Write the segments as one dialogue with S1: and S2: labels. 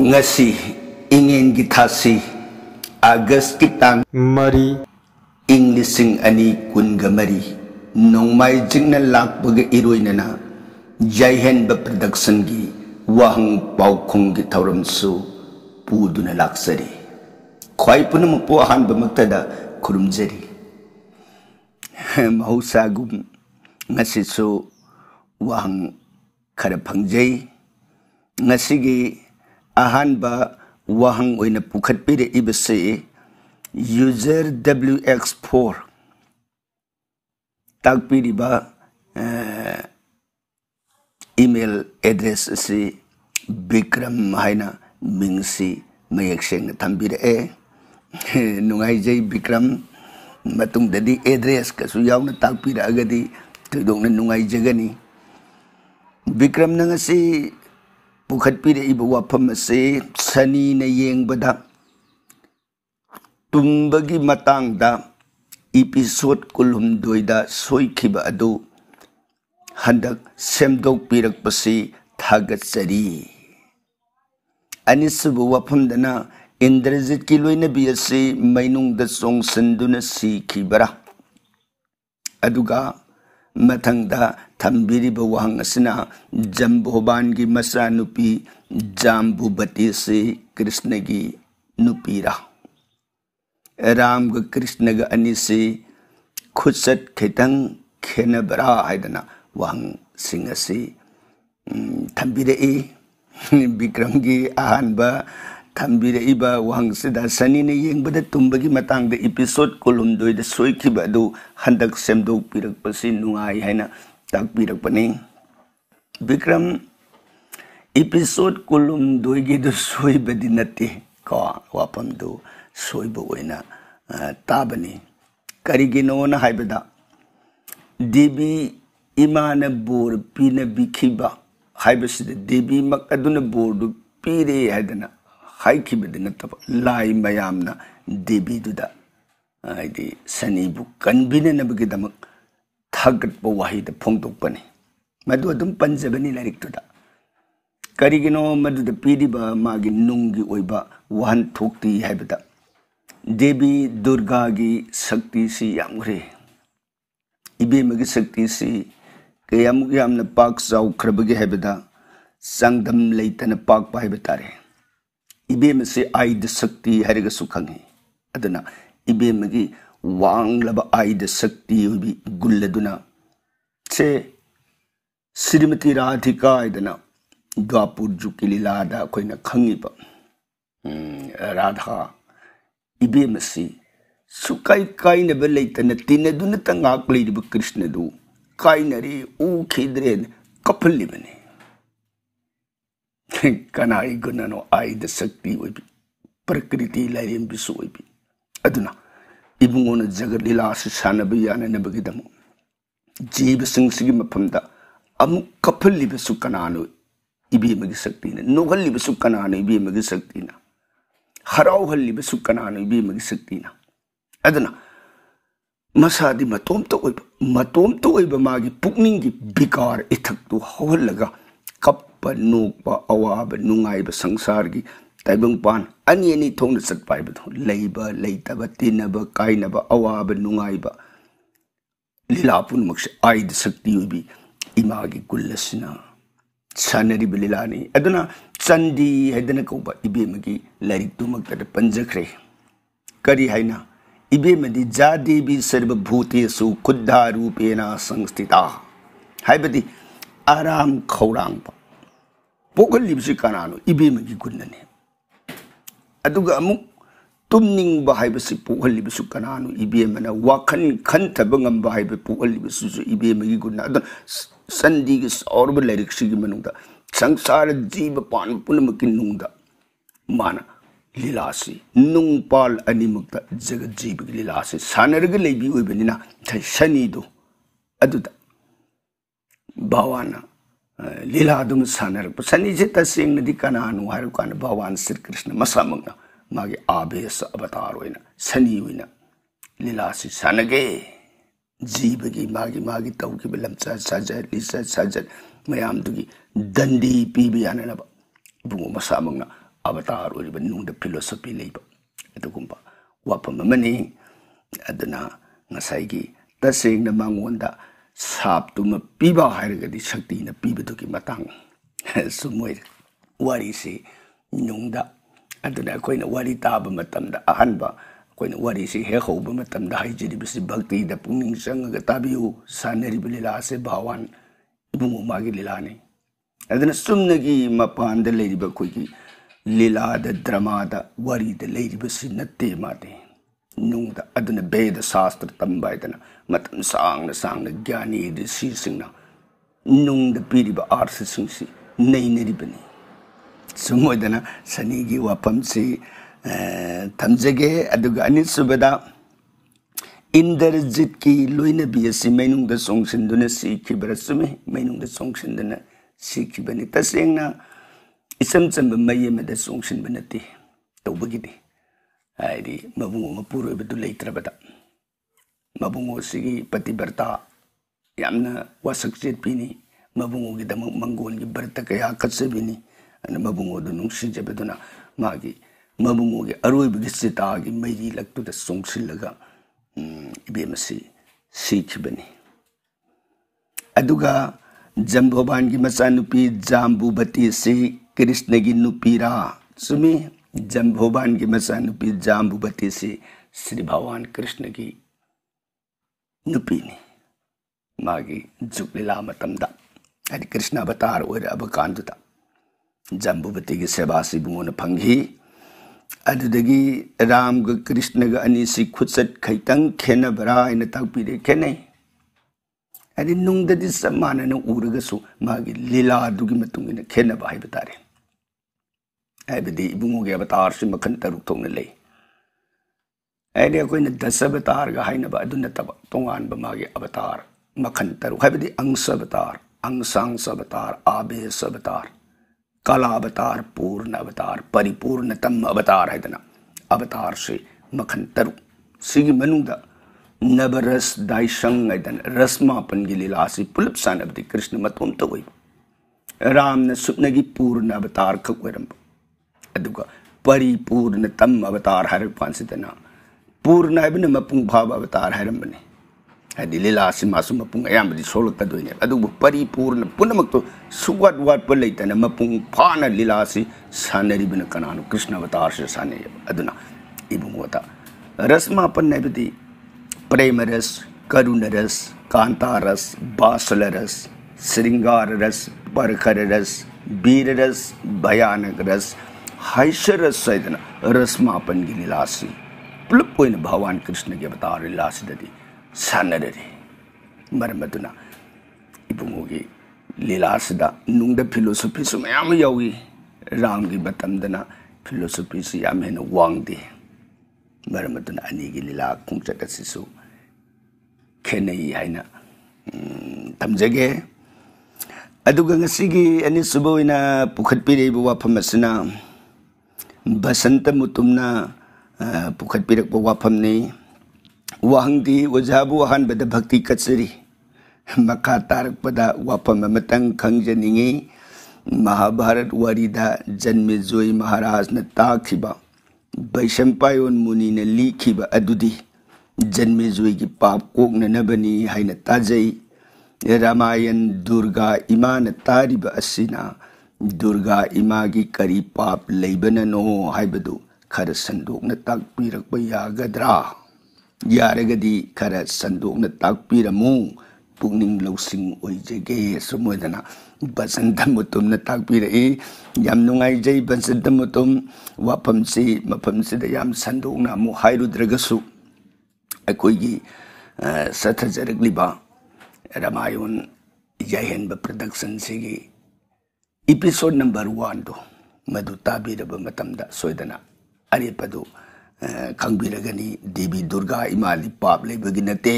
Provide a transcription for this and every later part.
S1: ङसि इगेन गिथासी आगस कितान मरि इङगलिसिंग अनि कुनगमरि नोंगमाइ जिकन लागबग इरुइनना जाैहैनब प्रोडकशन गि वाहङग पाौखुङ् कि थौरम सु पुदुन लागसरि ख्वाइपुन मुपु हानब मकतदा खुरुमजरि महसागु ससु वाहंग खरफंजस Ahan ba wahang oina pukhat pire ibse user wx4 tag pire ba uh, email address si bikram haina mingsi mayek seng thambire e eh. nungai jai bikram matung di address ka su yaung tag pire dong tudong nungai jagani bikram si ꯄꯨꯈꯠꯄꯤꯔꯛꯏꯕ ꯋꯥꯐꯝ ꯑꯁꯤ ꯁꯅꯤꯅ ꯌꯦꯡꯕꯗ ꯇꯨꯝꯕꯒꯤ ꯃꯇꯥꯡꯗ ꯏꯄꯤꯁꯣꯠ ꯀꯨꯜꯍꯨꯝꯗꯣꯏꯗ ꯁꯣꯏꯈꯤꯕ ꯑꯗꯨ ꯍꯟꯗꯛ ꯁꯦꯝꯗꯣꯛꯄꯤꯔꯛꯄꯁꯤ ꯊꯥꯒꯠꯆꯔꯤ ꯑꯅꯤꯁꯨꯕ ꯋꯥꯐꯝꯗꯅ ꯏꯟꯗ꯭ꯔꯖꯤꯠꯀꯤ ꯂꯣꯏꯅꯕꯤ ꯑꯁꯤ ꯃꯩꯅꯨꯡꯗ ꯆꯣꯡꯁꯤꯟꯗꯨꯅ ꯁꯤꯈꯤꯕꯔꯥ ꯑꯗꯨꯒ matangda tambiri bawang asna jambuban gi masa nupi jambu bati se krishna gi nupira ram ga krishna ga ani se khusat khetang khenabra aidana wang singasi tambire e bikram gi ahan ba ꯊꯝꯕꯤꯔꯛꯏꯕ ꯋꯥꯍꯪꯁꯤꯗ ꯁꯅꯤꯅ ꯌꯦꯡꯕꯗ ꯇꯨꯝꯕꯒꯤ ꯃꯇꯥꯡꯗ ꯏꯄꯤꯁꯣꯗ ꯀꯨꯜꯍꯨꯝꯗꯣꯏꯗ ꯁꯣꯏꯈꯤꯕ ꯑꯗꯨ ꯍꯟꯗꯛ ꯁꯦꯝꯗꯣꯛꯄꯤꯔꯛꯄꯁꯤ ꯅꯨꯡꯉꯥꯏ ꯍꯥꯏꯅ ꯇꯥꯛꯄꯤꯔꯛꯄꯅꯤ ꯕꯤꯀ꯭ꯔꯝ ꯏꯄꯤꯁꯣꯗ ꯀꯨꯜꯍꯨꯝꯗꯣꯏꯒꯤꯗꯨ ꯁꯣꯏꯕꯗꯤ ꯅꯠꯇꯦ ꯀꯣ ꯋꯥꯐꯝꯗꯨ ꯁꯣꯏꯕ ꯑꯣꯏꯅ ꯇꯥꯕꯅꯤ ꯀꯔꯤꯒꯤꯅꯣꯅ ꯍꯥꯏꯕꯗ ꯗꯦꯕꯤ ꯏꯃꯥꯅ ꯕꯣꯔ ꯄꯤꯅꯕꯤꯈꯤꯕ ꯍꯥꯏꯕꯁꯤꯗ ꯗꯦꯕꯤꯃꯛ ꯑꯗꯨꯅ ꯕꯣꯔꯗꯨ ꯄꯤꯔꯦ ꯍꯥꯏꯗꯅ लाई मैम देवी सनी आइदि सनीबु कन्बिनेनबगिदमक थागतप वाहिद फोंदोकपने मदु अदुम पंजबनी लारिक दुदा करिगिनो मदुद देवी दुर्गा की शक्ति से यामे इबेम की शक्ति से कयामुक पाक जाउखरबगे हैबदा संगदम लेतन पाक पाइबतारे ꯏꯕꯦꯝꯃꯁꯦ ꯑꯥꯏꯗ ꯁꯛꯇꯤ ꯍꯥꯏꯔꯒꯁꯨ ꯈꯪꯉꯤ ꯑꯗꯨꯅ ꯏꯕꯦꯝꯃꯒꯤ ꯋꯥꯡꯂꯕ ꯑꯥꯏꯗ ꯁꯛꯇꯤ ꯑꯣꯏꯕꯤ ꯒꯨꯜ ꯑꯗꯨꯅ ꯁꯦ ꯁ꯭ꯔꯤꯃꯇꯤ ꯔꯥꯙꯤꯀꯥ ꯍꯥꯏꯗꯅ ꯗ꯭ꯋꯥꯄꯨꯔ ꯖꯨꯛꯀꯤ ꯂꯤꯂꯥꯗ ꯑꯩꯈꯣꯏꯅ ꯈꯪꯉꯤꯕ ꯔꯥꯙꯥ ꯏꯕꯦꯝꯃꯁꯤ ꯁꯨꯀꯥꯏ ꯀꯥꯏꯅꯕ ꯂꯩꯇꯅ ꯇꯤꯟꯅꯗꯨꯅꯇ ꯉꯥꯛ ꯂꯩꯔꯤꯕ ꯀ꯭ꯔꯤꯁꯅꯗꯨ ꯀꯥꯏꯅꯔꯤ ꯎꯈꯤꯗ꯭ꯔꯦ ꯀꯞꯍꯜꯂꯤꯕꯅꯤ Kanai iguna no ai da sakti wibi prakriti lairin bisu wibi aduna ibungo na jagar lila asu sana biyana na bagi damu jibi sing sigi ma pamda amu kapal libi sukana anu ibi magi sakti na nogal libi sukana anu ibi magi sakti na harau hal libi sukana anu ibi magi sakti na aduna Masadi matom to wibi matom to wibi magi pukningi bikar itak tu hawal laga kap नोप अवाब नुब संसार की तैबंग अनी अनी थों चत पाइब लेब तेनब कायब अवाब नुब लीला पुन आयद शक्ति भी इमा की गुल सानरीब लीला चंदी है कौब इबेम की लाइक तुम पंजख्रे करी है इबेमी जा देवी सर्व भूतेसु खुद्धा रूपेना संस्थिता है आराम खौरांग pokol libsi kanano ibe magi kunnane aduga mu tumning bahai besi pokol libsi kanano ibe mana wakan kan tabangam bahai be pokol libsi su ibe magi kunna adon sandi ge sorb lerik sigi menungda sangsara jib pan pun makin mana lilasi nung pal ani mukta jaga jib lilasi saner ge lebi ubenina sanido aduda bawana liladum saner pesani jeta sing nadi kana anu haru kana bawan sir krishna masa mengna magi abe sa abatar wena sani wena lilasi sanage jibe gi magi magi tauki gi belam sa sa jai dandi pibi ane naba bungu masa mengna abatar wena benung de filosofi leiba itu kumpa wapa memeni adana ngasai gi tasing na Sabtu ma piba hai ri gadi shakti na piba tu ki matang sumoi wari si nyung da adu na koi na wari ta ba matam da ahan ba koi na wari si he ho ba matam hai jiri bisi bhakti da puning sang ga ta bi u saneri bi lila se bhawan ibu mo ma gi lila ma pan da lai ri ba drama da wari da lai ri bisi na te ma Nungda da adana be da sasta matam sang na sang na gyani de si sing na nung da piri ba artsi sunsi nei niribani sungwa da na chani gi wa pamse eh, tamjege adu ani su beda indarjit ki loin na bi si ki brasme mainung da si ki bali pasreng na isam sammaye ꯍꯥꯏꯗꯤ ꯃꯕꯨꯡ ꯃꯄꯨꯔꯣꯏꯕꯗꯨ ꯂꯩꯇ꯭ꯔꯕꯗ ꯃꯕꯨꯡꯉꯣꯁꯤꯒꯤ ꯄꯇꯤꯕꯔꯇꯥ ꯌꯥꯝꯅ ꯋꯥꯁꯛ ꯆꯦꯠꯄꯤꯅꯤ ꯃꯕꯨꯡꯉꯣꯒꯤꯗꯃꯛ ꯃꯪꯒꯣꯜꯒꯤ ꯚꯔꯇ ꯀꯌꯥ ꯀꯠꯆꯕꯤꯅꯤ ꯑꯗꯨꯅ ꯃꯕꯨꯡꯉꯣꯗꯨ ꯅꯨꯡꯁꯤꯖꯕꯗꯨꯅ ꯃꯥꯒꯤ ꯃꯕꯨꯡꯉꯣꯒꯤ ꯑꯔꯣꯏꯕꯒꯤ ꯆꯤꯇꯥꯒꯤ ꯃꯩꯔꯤ ꯂꯛꯇꯨꯗ ꯆꯣꯡꯁꯤꯜꯂꯒ ꯏꯕꯦꯝꯃꯁꯤ ꯁꯤꯈꯤꯕꯅꯤ ꯑꯗꯨꯒ ꯖꯝꯕꯣꯕꯥꯟꯒꯤ ꯃꯆꯥꯅꯨꯄꯤ ꯖꯥꯝꯕꯨꯕꯇꯤꯁꯤ ꯀ꯭ꯔꯤꯁꯅꯒꯤ ꯅꯨꯄꯤꯔꯥ ꯆꯨꯝꯃꯤ जन भगवान की नुपी जाम्बुवती से श्री भगवान कृष्ण की नुपी ने मागी लीला मतम दा हरि कृष्ण अवतार और अब कांत कांदुदा जम्बुवती की सेवा से बुन फंगी अदुदगी राम ग कृष्ण ग अनी से खुदसत खैतंग खेन बरा इन तक ताकपीरे खेने हरि नुंगदि सब मानने उरगसु मागी लीला दुगी मतुंगिन बाई बता बतारे ꯍꯥꯏꯕꯗꯤ ꯏꯕꯨꯡꯉꯣꯒꯤ ꯑꯕꯇꯥꯔꯁꯤ ꯃꯈꯜ ꯇꯔꯨꯛ ꯊꯣꯛꯅ ꯂꯩ ꯍꯥꯏꯗꯤ ꯑꯩꯈꯣꯏꯅ ꯗꯁꯕꯇꯥꯔꯒ ꯍꯥꯏꯅꯕ ꯑꯗꯨ ꯅꯠꯇꯕ ꯇꯣꯉꯥꯟꯕ ꯃꯥꯒꯤ ꯑꯕꯇꯥꯔ ꯃꯈꯜ ꯇꯔꯨꯛ ꯍꯥꯏꯕꯗꯤ ꯑꯪꯁꯕꯇꯥꯔ अंशांशवतार आवेश अवतार कलावतार पूर्ण से मखन तरु सिगी मनुदा नवरस दाइसंग रसमापन की लीला से पुलप सानबदी कृष्ण मतोम तो हुई राम की पूर्ण अवतार खक ꯑꯗꯨꯒ ꯄꯔꯤꯄꯨꯔꯅꯇꯝ ꯑꯕꯇꯥꯔ ꯍꯥꯏꯔꯛꯄꯥꯟꯁꯤꯗꯅ ꯄꯨꯔꯅ ꯍꯥꯏꯕꯅ ꯃꯄꯨꯡ ꯐꯥꯕ ꯑꯕꯇꯥꯔ ꯍꯥꯏꯔꯝꯕꯅꯤ ꯍꯥꯏꯗꯤ ꯂꯤꯂꯥꯁꯤ ꯃꯥꯁꯨ ꯃꯄꯨꯡ ꯑꯌꯥꯝꯕꯗꯤ ꯁꯣꯛꯂꯛꯀꯗꯣꯏꯅꯦꯕ ꯑꯗꯨꯕꯨ ꯄꯔꯤꯄꯨꯔꯅ ꯄꯨꯝꯅꯃꯛꯇꯣ ꯁꯨꯋꯥꯠ ꯋꯥꯠꯄ ꯂꯩꯇꯅ ꯃꯄꯨꯡ ꯐꯥꯅ ꯂꯤꯂꯥꯁꯤ ꯁꯥꯟꯅꯔꯤꯕꯅ ꯀꯅꯥꯅꯣ ꯀ꯭ꯔꯤꯁꯅ ꯑꯕꯇꯥꯔꯁꯤꯗ ꯁꯥꯟꯅꯩꯌꯦꯕ ꯑꯗꯨꯅ ꯏꯕꯨꯡꯉꯣꯗ ꯔꯁ ꯃꯥꯄꯟ ꯍꯥꯏꯕꯗꯤ ꯄ꯭ꯔꯦꯃ ꯔꯁ கருண ரஸ் காந்தாரஸ் பாசலரஸ் சிருங்கார ரஸ் பர்கர ரஸ் வீரரஸ் பயானக ரஸ் हाइशर सैदन रस्मापन गिनी लासी पुलप कोई भगवान कृष्ण के बता रही लासी ददी मरम इबूंगों की लीला फिलोसोफी से मैम यौगी राम की बतमदना फिलोसफी से याम वादे वांगदे मरम अनी की लीला खुंचट असिसु खेनई है तमजगे अनिसुब पुखटपीरब वाफम बसंत मुतुमना पुखटपीरक वाफमने वहंगी ओझाबु अहनबद भक्ति कचरी मखा तारकपद वाफम मतंग महाभारत वरीद जन्मे जोई महाराज ने ताखिबा बैशंपायोन मुनि ने लीखिबा अदुदी जन्मे जोई की पाप कोकननबनी हाइन ताजई रामायण दुर्गा इमान तारिब असिना Durga imagi kari pap leibana no hai bedu kara sanduk na tak pirak pa yaga dra. Yaraga di kara sanduk na tak piramu pungning lausing oi jege semua dana. na tak pirai yam nung ai jai basan tamutum wapam si mapam si da yam sanduk na mu hai ru draga su. Akoi gi sata jarak liba ramayun jahen ba production sigi. Episode number ꯋꯥꯟꯗꯣ ꯃꯗꯨ ꯇꯥꯕꯤꯔꯕ ꯃꯇꯝꯗ ꯁꯣꯏꯗꯅ ꯑꯔꯦꯞꯄꯗꯨ ꯈꯪꯕꯤꯔꯒꯅꯤ ꯗꯦꯕꯤ ꯗꯨꯔꯒꯥ ꯏꯃꯥꯗꯤ ꯄꯥꯞ ꯂꯩꯕꯒꯤ ꯅꯠꯇꯦ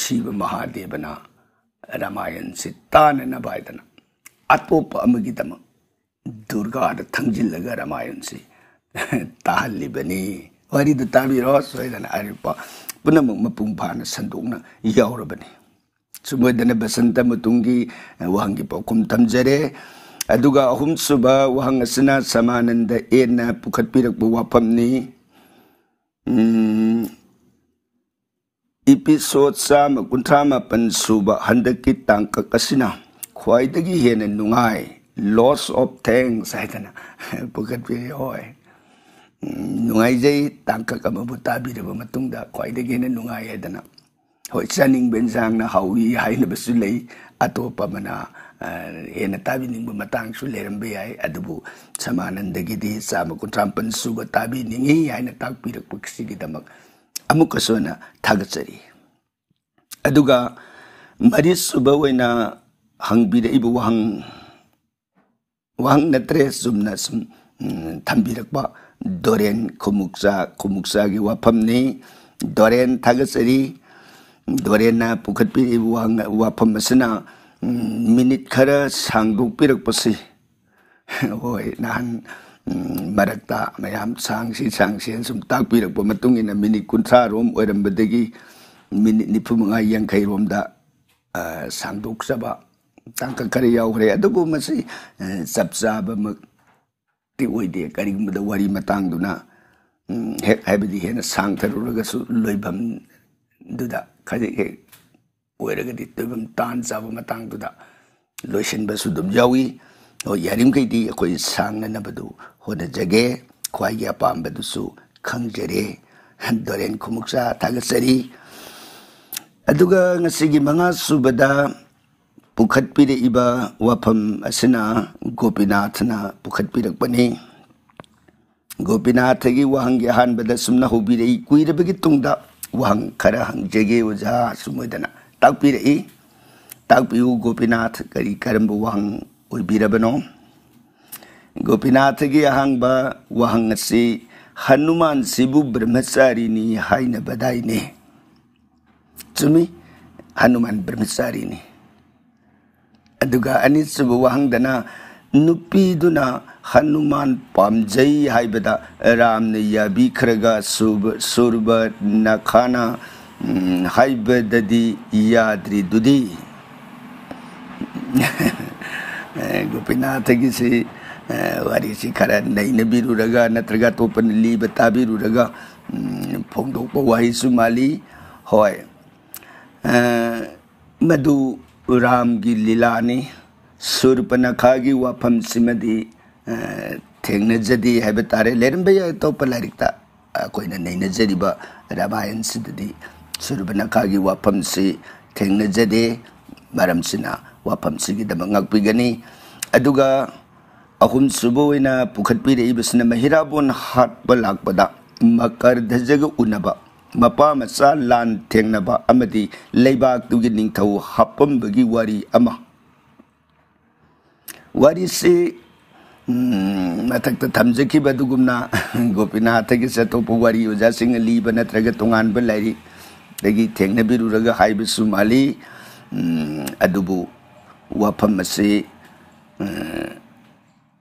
S1: ꯁꯤꯕ ꯃꯍꯥꯗꯦꯕꯅ ꯔꯥꯃꯥꯌꯟꯁꯤ ꯇꯥꯅꯅꯕ ꯍꯥꯏꯗꯅ ꯑꯇꯣꯞꯄ ꯑꯃꯒꯤꯗꯃꯛ ꯗꯨꯔꯒꯥꯗ ꯊꯪꯖꯤꯜꯂꯒ ꯔꯥꯃꯥꯌꯟꯁꯤ ꯇꯥꯍꯜꯂꯤꯕꯅꯤ ꯋꯥꯔꯤꯗꯨ ꯇꯥꯕꯤꯔꯣ ꯁꯣꯏꯗꯅ ꯑꯔꯦꯞꯄ ꯄꯨꯝꯅꯃꯛ ꯃꯄꯨꯡ ꯐꯥꯅ ꯁꯟꯗꯣꯛꯅ ꯌꯥꯎꯔꯕꯅꯤ ꯁꯨꯃꯣꯏꯗꯅ ꯕꯁꯟꯇ ꯃꯇꯨꯡꯒꯤ ꯋꯥꯍꯪꯒꯤ ꯄꯥꯎꯈꯨꯝ ꯊꯝꯖꯔꯦ aduga ahum suba wangasina asana ena pukat pirak bu wapam ni episode sa magkunta mapan suba handa kitang kakasina kwai dagi hena nungay loss of thanks ay tana pukat pirak hoy nungay jay tangka kamabutabi na matungda kwai dagi hena nungay hoi chaning benjang na hawi hai na basu lei ato pa mana hena ah, eh, tabi ning bu su leram be ai adubu samananda gi di sama kontrampan su ba tabi ning hi hai na tak pirak paksi gi damak amuk kaso na thagachari aduga mari suba waina hang bi ibu wang wang na tre sum na sum mm, thambirak ba doren khumuksa khumuksa gi wapam ni doren thagachari dorena pukat pi wang wa pemesena mm, minit kara sangduk pirak pasi oi nahan mm, marakta mayam sangsi-sangsi sang si sum tak pirak pematung ina minit kun sarum oi dan bedegi minit ni pumanga yang kai rom da sangduk saba tangka kari yau kari adu bu masi sab e, saba mak ti oi dia kari muda wari matang duna hek mm, hebe hena sang teruraga su loi duda kaji ke wera ke di tebeng tan sabo ma tang tu da lo shen ba su dum jawi o yarim ke di ko yi sang na na bedu ho na jage kwa yi apa am bedu su kang jere han doren kumuk sa ta ga sari aduga ngasi gi manga su bada bukat pide iba wapam asina gopinath na bukat pide kpani gopinath gi wahang gi han bada sumna hubi re kuire bagi tungda wang kara hang jege waza sumudana tak pira i tak piu gopinat kari karam wang ui bira beno gopinat gi ahang ba wang ngasi hanuman sibu bermesari ni hai na badai ni tsumi hanuman bermesari ni aduga anit sibu wang dana ꯅꯨꯄꯤꯗꯨꯅ ꯍꯅꯨꯃꯥꯟ ꯄꯥꯝꯖꯩ ꯍꯥꯏꯕꯗ ꯔꯥꯝꯅ ꯌꯥꯕꯤꯈ꯭ꯔꯒ ꯁꯨꯔꯕ ꯅꯈꯥꯅ ꯍꯥꯏꯕꯗꯗꯤ ꯌꯥꯗ꯭ꯔꯤꯗꯨꯗꯤ ꯒꯣꯄꯤꯅꯥꯊꯒꯤꯁꯤ ꯋꯥꯔꯤꯁꯤ ꯈꯔ ꯅꯩꯅꯕꯤꯔꯨꯔꯒ ꯅꯠꯇ꯭ꯔꯒ ꯑꯇꯣꯞꯄꯅ ꯂꯤꯕ ꯇꯥꯕꯤꯔꯨꯔꯒ ꯐꯣꯡꯗꯣꯛꯄ ꯋꯥꯍꯩꯁꯨ ꯃꯥꯜꯂꯤ ꯍꯣꯏ ꯃꯗꯨ ꯔꯥꯝꯒꯤ ꯂꯤꯂꯥꯅꯤ ꯁꯨꯔꯄꯅꯈꯥꯒꯤ ꯋꯥꯐꯝꯁꯤꯃꯗꯤ ꯊꯦꯡꯅꯖꯗꯦ ꯍꯥꯏꯕ ꯇꯥꯔꯦ ꯂꯩꯔꯝꯕ ꯌꯥꯏ ꯑꯇꯣꯞꯄ ꯂꯥꯏꯔꯤꯛꯇ ꯑꯩꯈꯣꯏꯅ ꯅꯩꯅꯖꯔꯤꯕ ꯔꯥꯃꯥꯌꯟꯁꯤꯗꯗꯤ ꯁꯨꯔꯄꯅꯈꯥꯒꯤ ꯋꯥꯐꯝꯁꯤ ꯊꯦꯡꯅꯖꯗꯦ ꯃꯔꯝꯁꯤꯅ ꯋꯥꯐꯝꯁꯤꯒꯤꯗꯃꯛ ꯉꯥꯛꯄꯤꯒꯅꯤ ꯑꯗꯨꯒ ꯑꯍꯨꯝꯁꯨꯕ ꯑꯣꯏꯅ ꯄꯨꯈꯠꯄꯤꯔꯛꯏꯕꯁꯤꯅ ꯃꯍꯤꯔꯥꯕꯣꯟ ꯍꯥꯠꯄ ꯂꯥꯛꯄꯗ ꯃꯀꯔ ꯙꯖꯒ ꯎꯅꯕ ꯃꯄꯥ ꯃꯆꯥ ꯂꯥꯟ ꯊꯦꯡꯅꯕ ꯑꯃꯗꯤ ꯂꯩꯕꯥꯛꯇꯨꯒꯤ ꯅꯤꯡꯊꯧ ꯍꯥꯞꯄꯝꯕꯒꯤ ꯋꯥꯔꯤ ꯑꯃ warisi natakta hmm, tamzeki badugumna gopina tagi seto puwari uja singa liba natraga tungan belari tagi tengna biru raga hai besumali hmm, adubu wapamasi hmm,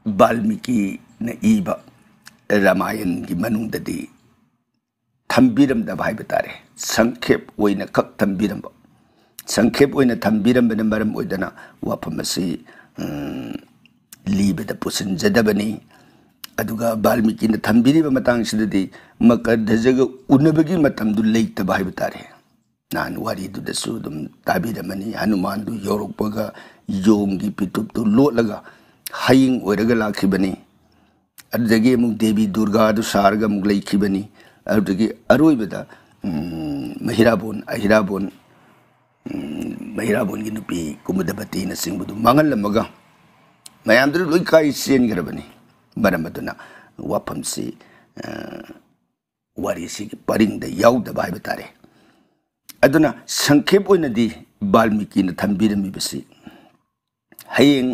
S1: balmiki na iba ramayan gi manung dadi tambiram da bhai betare sankhep woina kak tambiram sankhep woina tambiram benem baram woidana wapamasi ꯂꯤꯕꯗ ꯄꯨꯁꯤꯟꯖꯗꯕꯅꯤ ꯑꯗꯨꯒ ꯕꯥꯜꯃꯤꯀꯤꯅ ꯊꯝꯕꯤꯔꯤꯕ ꯃꯇꯥꯡꯁꯤꯗꯗꯤ ꯃꯀꯔꯙꯖꯒ ꯎꯅꯕꯒꯤ ꯃꯇꯝꯗꯨ ꯂꯩꯇꯕ ꯍꯥꯏꯕ ꯇꯥꯔꯦ ꯅꯍꯥꯟ ꯋꯥꯔꯤꯗꯨꯗꯁꯨ ꯑꯗꯨꯝ ꯇꯥꯕꯤꯔꯝꯃꯅꯤ ꯍꯅꯨꯃꯥꯟꯗꯨ ꯌꯧꯔꯛꯄꯒ ꯌꯣꯡꯒꯤ ꯄꯤꯇꯨꯞꯇꯨ ꯂꯣꯠꯂꯒ ꯍꯌꯤꯡ ꯑꯣꯏꯔꯒ ꯂꯥꯛꯈꯤꯕꯅꯤ ꯑꯗꯨꯗꯒꯤ ꯑꯃꯨꯛ ꯗꯦꯕꯤ ꯗꯨꯔꯒꯥꯗꯨ ꯁꯥꯔꯒ ꯑꯃꯨꯛ ꯂꯩꯈꯤꯕꯅꯤ ꯑꯗꯨꯗꯒꯤ ꯑꯔꯣꯏꯕꯗ ꯃꯍꯤꯔꯥꯕꯣꯟ ꯑꯍꯤꯔꯥꯕꯣꯟ mahirapon ginupi kumadabati na sing butong mangan lamaga mayam dulu loy kai sin grabani bana matuna wapam si eh, wari si paring da yau da bai batare aduna sankhep balmi di balmiki na thambira mi basi hayeng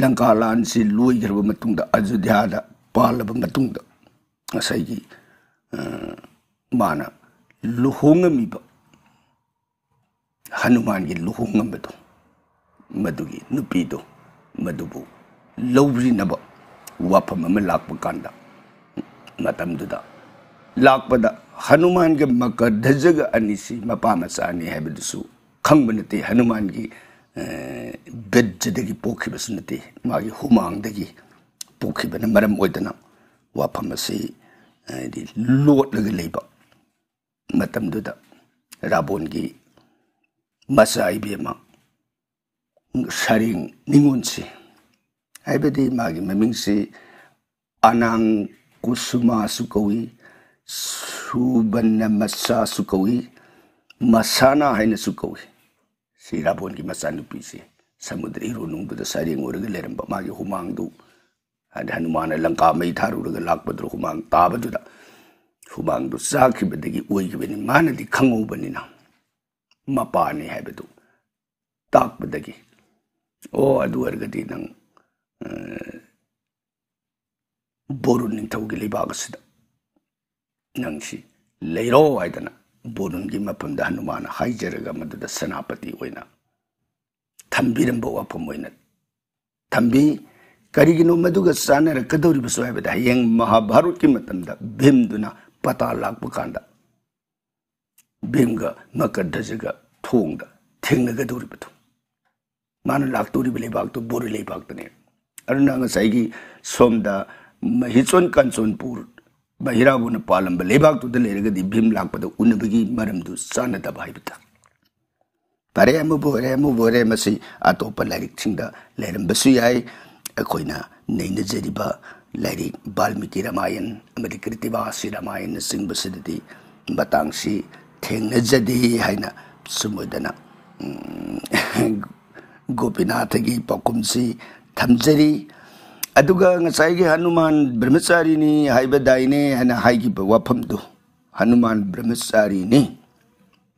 S1: langkalan si loy grab matung da ajudhya da palab matung da asai eh, mana luhung mi ba ꯍꯅꯨꯃꯥꯟꯒꯤ ꯂꯨꯍꯣꯡꯉꯝꯕꯗꯣ ꯃꯗꯨꯒꯤ ꯅꯨꯄꯤꯗꯣ ꯃꯗꯨꯕꯨ ꯂꯧꯕꯤꯅꯕ ꯋꯥꯐꯝ ꯑꯃ ꯂꯥꯛꯄ ꯀꯥꯟꯗ ꯃꯇꯝꯗꯨꯗ ꯂꯥꯛꯄꯗ ꯍꯅꯨꯃꯥꯟꯒ ꯃꯀꯔꯙꯖꯒ ꯑꯅꯤꯁꯤ ꯃꯄꯥ ꯃꯆꯥꯅꯤ ꯍꯥꯏꯕꯗꯨꯁꯨ ꯈꯪꯕ ꯅꯠꯇꯦ ꯍꯅꯨꯃꯥꯟꯒꯤ ꯕꯤꯔꯖꯗꯒꯤ ꯄꯣꯛꯈꯤꯕꯁꯨ ꯅꯠꯇꯦ ꯃꯥꯒꯤ ꯍꯨꯃꯥꯡꯗꯒꯤ ꯄꯣꯛꯈꯤꯕꯅ ꯃꯔꯝ ꯑꯣꯏꯗꯅ ꯋꯥꯐꯝ ꯑꯁꯤ ꯍꯥꯏꯗꯤ ꯂꯣꯠꯂꯒ ꯂꯩꯕ ꯃꯇꯝꯗꯨꯗ ꯔꯥꯕꯣꯟꯒꯤ masa ibi ma sharing ningun si magi meming si anang kusuma sukawi na masa sukawi masana haina sukawi si rabon ki masa nupi si samudra iru nung buda saring magi humang du ada hanumana langka mai tharu uraga lakpadru humang tabadu da humang du sakhi badagi oyi bani mana di khangu bani ꯃꯄꯥꯅꯤ ꯍꯥꯏꯕꯗꯨ ꯇꯥꯛꯄꯗꯒꯤ ꯑꯣ ꯑꯗꯨ ꯑꯣꯏꯔꯒꯗꯤ ꯅꯪ ꯕꯣꯔꯨꯟ ꯅꯤꯡꯊꯧꯒꯤ ꯂꯩꯕꯥꯛ ꯑꯁꯤꯗ ꯅꯪꯁꯤ ꯂꯩꯔꯣ ꯍꯥꯏꯗꯅ ꯕꯣꯔꯨꯟꯒꯤ ꯃꯐꯝꯗ ꯍꯅꯨꯃꯥꯟꯅ ꯍꯥꯏꯖꯔꯒ ꯃꯗꯨꯗ ꯁꯦꯅꯥꯄꯇꯤ ꯑꯣꯏꯅ ꯊꯝꯕꯤꯔꯝꯕ ꯋꯥꯐꯝ ꯑꯣꯏꯅ ꯊꯝꯕꯤ ꯀꯔꯤꯒꯤꯅꯣ ꯃꯗꯨꯒ ꯆꯥꯟꯅꯔꯛꯀꯗꯧꯔꯤꯕꯁꯨ ꯍꯥꯏꯕꯗ ꯍꯌꯦꯡ ꯃꯍꯥꯚꯥꯔꯠꯀꯤ ꯃꯇꯝꯗ ꯚꯤꯝꯗꯨꯅ ꯄꯇꯥ ꯂꯥꯛꯄ ꯀꯥꯟꯗ ꯕꯤꯝꯒ ꯃꯀꯔꯗꯖꯒ ꯊꯣꯡꯗ ꯊꯦꯡꯅꯒꯗꯧꯔꯤꯕꯗꯨ ꯃꯥꯅ ꯂꯥꯛꯇꯧꯔꯤꯕ ꯂꯩꯕꯥꯛꯇꯨ ꯕꯣꯔꯤ ꯂꯩꯕꯥꯛꯇꯅꯦ ꯑꯗꯨꯅ ꯉꯁꯥꯏꯒꯤ ꯁꯣꯝꯗ ꯍꯤꯆꯣꯟ ꯀꯥꯟꯆꯣꯟꯄꯨꯔ ꯍꯤꯔꯥꯕꯨꯅ ꯄꯥꯜꯂꯝꯕ ꯂꯩꯕꯥꯛꯇꯨꯗ ꯂꯩꯔꯒꯗꯤ ꯚꯤꯝ ꯂꯥꯛꯄꯗ ꯎꯅꯕꯒꯤ ꯃꯔꯝꯗꯨ ꯆꯥꯟꯅꯗꯕ ꯍꯥꯏꯕꯗ ꯐꯔꯦ ꯑꯃꯕꯨ ꯑꯣꯏꯔꯦ ꯑꯃꯕꯨ ꯑꯣꯏꯔꯦ ꯃꯁꯤ ꯑꯇꯣꯞꯄ ꯂꯥꯏꯔꯤꯛꯁꯤꯡꯗ ꯂꯩꯔꯝꯕꯁꯨ ꯌꯥꯏ ꯑꯩꯈꯣꯏꯅ ꯅꯩꯅꯖꯔꯤꯕ ꯂꯥꯏꯔꯤꯛ ꯕꯥꯜꯃꯤꯀꯤ ꯔꯥꯃꯥꯌꯟ ꯑꯃꯗꯤ ꯀ꯭ꯔꯤꯇꯤꯕꯥꯁꯤ ꯔꯥꯃꯥꯌꯟꯅꯆꯤꯡꯕꯁꯤꯗꯗꯤ ꯃꯇꯥꯡꯁꯤ tenga jadi haina sumu dana gopinata gi pakum si tamjari aduga ngasai gi hanuman bermesari ni hai bedai ni hana hai gi bawa pamdu hanuman bermesari ni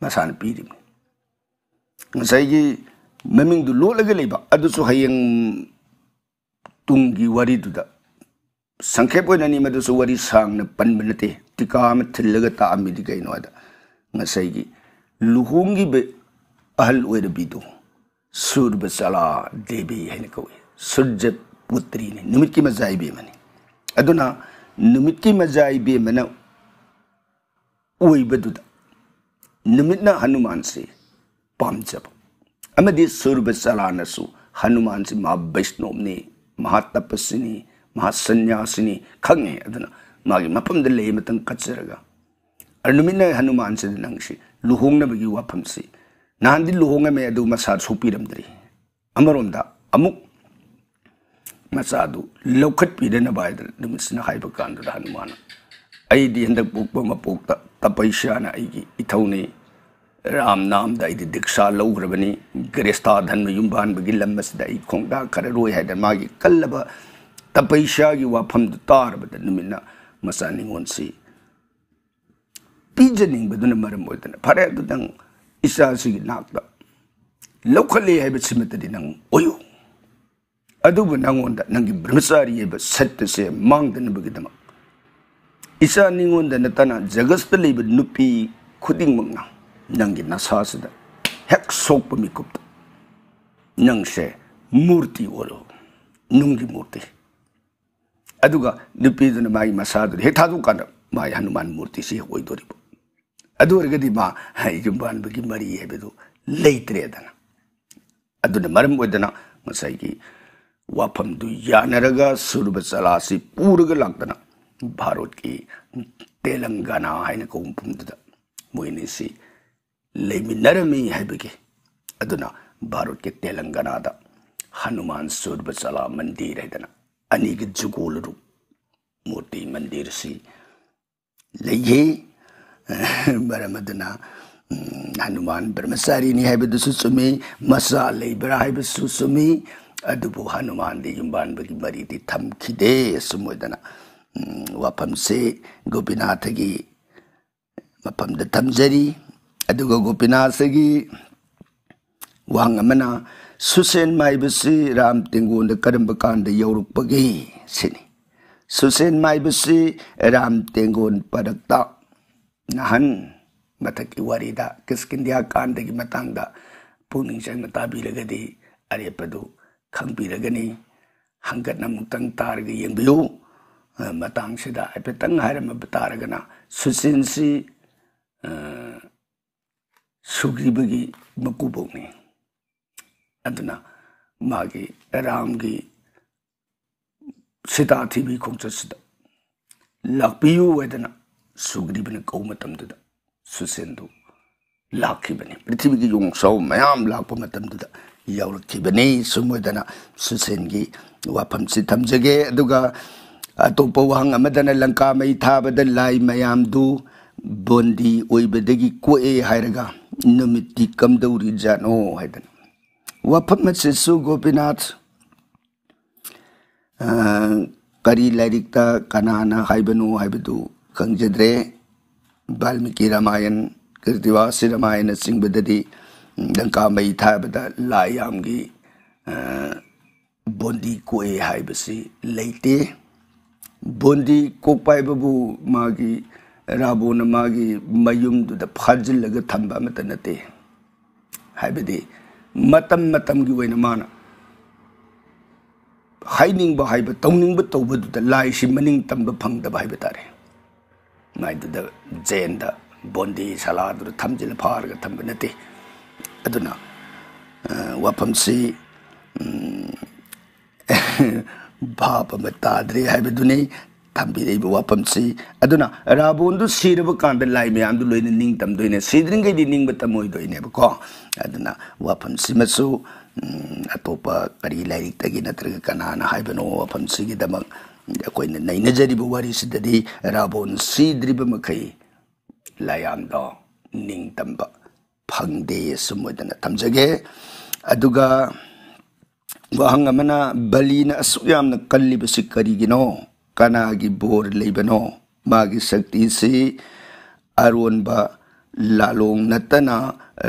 S1: masan piri ni ngasai meming du lo lagi leba adu su yang tunggi wari duda sangkepo nani madu su sang na pan benete tika amit tilaga ta amidi ada ꯉꯁꯥꯏꯒꯤ ꯂꯨꯍꯣꯡꯈꯤꯕ ꯑꯍꯜ ꯑꯣꯏꯔꯕꯤꯗꯣ ꯁꯨꯔꯕ ꯆꯂꯥ ꯗꯦꯕꯤ ꯍꯥꯏꯅ ꯀꯧꯏ ꯁꯨꯔꯖ ꯄꯨꯇ꯭ꯔꯤꯅꯤ ꯅꯨꯃꯤꯠꯀꯤ ꯃꯆꯥ ꯏꯕꯦꯝꯃꯅꯤ ꯑꯗꯨꯅ ꯅꯨꯃꯤꯠꯀꯤ ꯃꯆꯥ ꯏꯕꯦꯝꯃꯅ ꯑꯣꯏꯕꯗꯨꯗ ꯅꯨꯃꯤꯠꯅ ꯍꯅꯨꯃꯥꯟꯁꯤ ꯄꯥꯝꯖꯕ ꯑꯃꯗꯤ ꯁꯨꯔꯕ ꯆꯂꯥꯅꯁꯨ ꯍꯅꯨꯃꯥꯟꯁꯤ ꯃꯍꯥ ꯚꯩꯁꯅꯣꯞꯅꯤ ꯃꯍꯥ ꯇꯄꯁꯤꯅꯤ ꯃꯍꯥ ꯁꯟꯌꯥꯁꯤꯅꯤ ꯈꯪꯉꯦ ꯑꯗꯨꯅ ꯃꯥꯒꯤ ꯃꯐꯝꯗ ꯂꯩ ꯃꯇꯝ ꯀꯠꯆꯔꯒ Arnuminna Hanuman sendiri nangsi luhungnya begitu apa msi. Nanti luhungnya saya itu masalah supi ramdiri. Amarom da amuk masalah itu lokat pilih na bayar dalam na kayak bukan dari Hanuman. Aidi hendak bukba ma bukta tapi sih ana aigi itu nih Ram nam da aidi diksa luhur bani gresta dhan yumban begitu lemas da aigi kongda karena ruh magi kalaba tapi sih aigi apa msi tar betul masalah ini bijening bedu ne mare moite ne pare tu teng isa sugi nakta lokali hebe nang oyu adu nangonda nang onda nang gi brumisari hebe sette se mang dene bagi dama isa ning onda ne tana jagas tali be nupi kuding mung nang nang gi nasa sida hek sok pemi kupta nang se murti wolo nunggi murti aduga nupi dene mai masadu he tadu kana mai hanuman murti se hoi dori bu ꯑꯗꯨ ꯑꯣꯏꯔꯒꯗꯤ ꯃꯥ ꯌꯨꯝ ꯄꯥꯟꯕꯒꯤ ꯃꯔꯤ ꯍꯥꯏꯕꯗꯨ ꯂꯩꯇ꯭ꯔꯦꯗꯅ ꯑꯗꯨꯅ ꯃꯔꯝ ꯑꯣꯏꯗꯅ ꯉꯁꯥꯏꯒꯤ ꯋꯥꯐꯝꯗꯨ ꯌꯥꯅꯔꯒ ꯁꯨꯔꯨꯕ ꯆꯂꯥꯁꯤ ꯄꯨꯔꯒ ꯂꯥꯛꯇꯅ ꯚꯥꯔꯠꯀꯤ ꯇꯦꯂꯪꯒꯥꯅꯥ ꯍꯥꯏꯅ ꯀꯧꯕ ꯃꯐꯝꯗꯨꯗ ꯃꯣꯏꯅꯤꯁꯤ ꯂꯩꯃꯤꯟꯅꯔꯝꯃꯤ ꯍꯥꯏꯕꯒꯤ ꯑꯗꯨꯅ ꯚꯥꯔꯠꯀꯤ ꯇꯦꯂꯪꯒꯥꯅꯥꯗ ꯍꯅꯨꯃꯥꯟ ꯁꯨꯔꯕ ꯆꯂꯥ ꯃꯟꯗꯤꯔ ꯍꯥꯏꯗꯅ ꯑꯅꯤꯒꯤ ꯖꯨꯒꯣꯜ ꯔꯨꯞ ꯃꯨꯔꯇꯤ ꯃꯟꯗꯤꯔꯁꯤ ꯂꯩꯌꯦ baramadana mm, hanuman bermesari ni hai bedu susumi masa lei berahai susumi adu bu hanuman di jumban bagi mari di tam kide semua dana wapam mm, se gopina tagi wapam de tam jari adu go gopina wang amana susen mai besi ram tinggu de karam bekan de yoruk sini susen mai besi ram tinggu padak tak ꯅꯍꯥꯟ ꯃꯊꯛꯀꯤ ꯋꯥꯔꯤꯗ ꯀꯤꯁꯀꯤꯟꯗꯤꯌꯥ ꯀꯥꯟꯗꯒꯤ ꯃꯇꯥꯡꯗ ꯄꯨꯛꯅꯤꯡ ꯆꯪꯅ ꯇꯥꯕꯤꯔꯒꯗꯤ ꯑꯔꯦꯞꯄꯗꯨ ꯈꯪꯕꯤꯔꯒꯅꯤ ꯍꯪꯒꯠꯅ ꯑꯃꯨꯛꯇꯪ ꯇꯥꯔꯒ ꯌꯦꯡꯕꯤꯌꯨ ꯃꯇꯥꯡꯁꯤꯗ ꯍꯥꯏꯐꯦꯠꯇꯪ ꯍꯥꯏꯔꯝꯃꯕ ꯇꯥꯔꯒꯅ ꯁꯨꯆꯤꯟꯁꯤ ꯁꯨꯒ꯭ꯔꯤꯕꯒꯤ ꯃꯀꯨꯕꯣꯛꯅꯤ ꯑꯗꯨꯅ ꯃꯥꯒꯤ ꯔꯥꯝꯒꯤ ꯁꯤꯇꯥ ꯊꯤꯕꯤ ꯈꯣꯡꯆꯠꯁꯤꯗ ꯂꯥꯛꯄꯤꯌꯨ ꯍꯥꯏꯗꯅ ꯁꯨꯒ꯭ꯔꯤꯕꯅ ꯀꯧ ꯃꯇꯝꯗꯨꯗ ꯁꯨꯁꯦꯟꯗꯨ ꯂꯥꯛꯈꯤꯕꯅꯤ ꯄ꯭ꯔꯤꯊꯤꯕꯤꯒꯤ ꯌꯣꯡꯆꯥꯎ ꯃꯌꯥꯝ ꯂꯥꯛꯄ ꯃꯇꯝꯗꯨꯗ ꯌꯥꯎꯔꯛꯈꯤꯕꯅꯤ ꯁꯨꯝꯃꯣꯏꯗꯅ ꯁꯨꯁꯦꯟꯒꯤ ꯋꯥꯐꯝꯁꯤ ꯊꯝꯖꯒꯦ ꯑꯗꯨꯒ ꯑꯇꯣꯞꯄ ꯋꯥꯍꯪ ꯑꯃꯗꯅ ꯂꯪꯀꯥ ꯃꯩ ꯊꯥꯕꯗ ꯂꯥꯏ ꯃꯌꯥꯝꯗꯨ ꯕꯣꯟꯗꯤ ꯑꯣꯏꯕꯗꯒꯤ ꯀꯣꯛꯑꯦ ꯍꯥꯏꯔꯒ ꯅꯨꯃꯤꯠꯇꯤ ꯀꯝꯗꯧꯔꯤ ꯖꯥꯠꯅꯣ ꯍꯥꯏꯗꯅ ꯋꯥꯐꯝ ꯑꯁꯤꯁꯨ ꯒꯣꯄꯤꯅꯥꯊ ꯀꯔꯤ ꯂꯥꯏꯔꯤꯛꯇ ꯀꯅꯥꯅ ꯍꯥꯏꯕꯅꯣ ꯍꯥꯏꯕꯗꯨ ಕಂಜಿದ್ರೆ ವಾಲ್ಮೀಕಿ ರಾಮಾಯಣ ಕೃತಿವಾಸಿ ರಾಮಾಯಣಸಿಂಗ್ಬದದಿ ಲಂಕಾಮೈ ಥಾಯ್ಬದ ಲಾಯಾಮ್ಗಿ ಬೋಂದಿ ಕೋಯೆ ಹಾಯ್ಬಸಿ ಲೈತೆ ಬೋಂದಿ ಕೋಕ್ಪಾಯ್ಬಬು ಮಾಗಿ ರಾಬೋನ ಮಾಗಿ ಮಯುಮ್ದುದ ಫಾಜಿಲ್ಲಗ ಥಂಬ ಮತ ನತೆ ಹಾಯ್ಬದಿ ಮತಂ ಮತಂಗಿ ಒಯ್ನ ಮಾನ ಹಾಯ್ನಿಂಗ್ಬ ಹಾಯ್ಬ ತೌನಿಂಗ್ಬ ತೌಬದುದ ಲಾಯ್ಸಿ ಮನಿಂಗ್ ತಂಬ ಫಂಗ್ದಬ ಹಾಯ್ಬ ತಾರೆ ꯉꯥꯏꯗꯨꯗ ꯖꯦꯟꯗ ꯕꯣꯟꯗꯤ ꯁꯂꯥꯗꯨꯗ ꯊꯝꯖꯤꯜꯂ ꯐꯥꯔꯒ ꯊꯝꯕ ꯅꯠꯇꯦ ꯑꯗꯨꯅ ꯋꯥꯐꯝꯁꯤ ꯚꯥꯞ ꯑꯃ ꯇꯥꯗ꯭ꯔꯦ ꯍꯥꯏꯕꯗꯨꯅꯤ ꯊꯝꯕꯤꯔꯛꯏꯕ ꯋꯥꯐꯝꯁꯤ ꯑꯗꯨꯅ ꯔꯥꯕꯣꯟꯗꯨ ꯁꯤꯔꯕ ꯀꯥꯟꯗ ꯂꯥꯏ ꯃꯌꯥꯝꯗꯨ ꯂꯣꯏꯅ ꯅꯤꯡ ꯇꯝꯗꯣꯏꯅꯦ ꯁꯤꯗ꯭ꯔꯤꯉꯩꯗꯤ ꯅꯤꯡꯕ ꯇꯝꯃꯣꯏꯗꯣꯏꯅꯦꯕꯀꯣ ꯑꯗꯨꯅ ꯋꯥꯐꯝꯁꯤꯃꯁꯨ ꯑꯇꯣꯞꯄ ꯀꯔꯤ ꯂꯥꯏꯔꯤꯛꯇꯒꯤ ꯅꯠꯇ꯭ꯔꯒ ꯀꯅꯥꯅ ꯍꯥꯏꯕꯅꯣ ꯋꯥꯐꯝꯁꯤꯒꯤꯗꯃꯛ ko ina nai na jadi bawari sedadi rabon sidri bemakai layan ning tamba pangde semua dana ya tamjage aduga wahanga mana bali na suyam na kalli agi bor leibano magi sakti lalong natana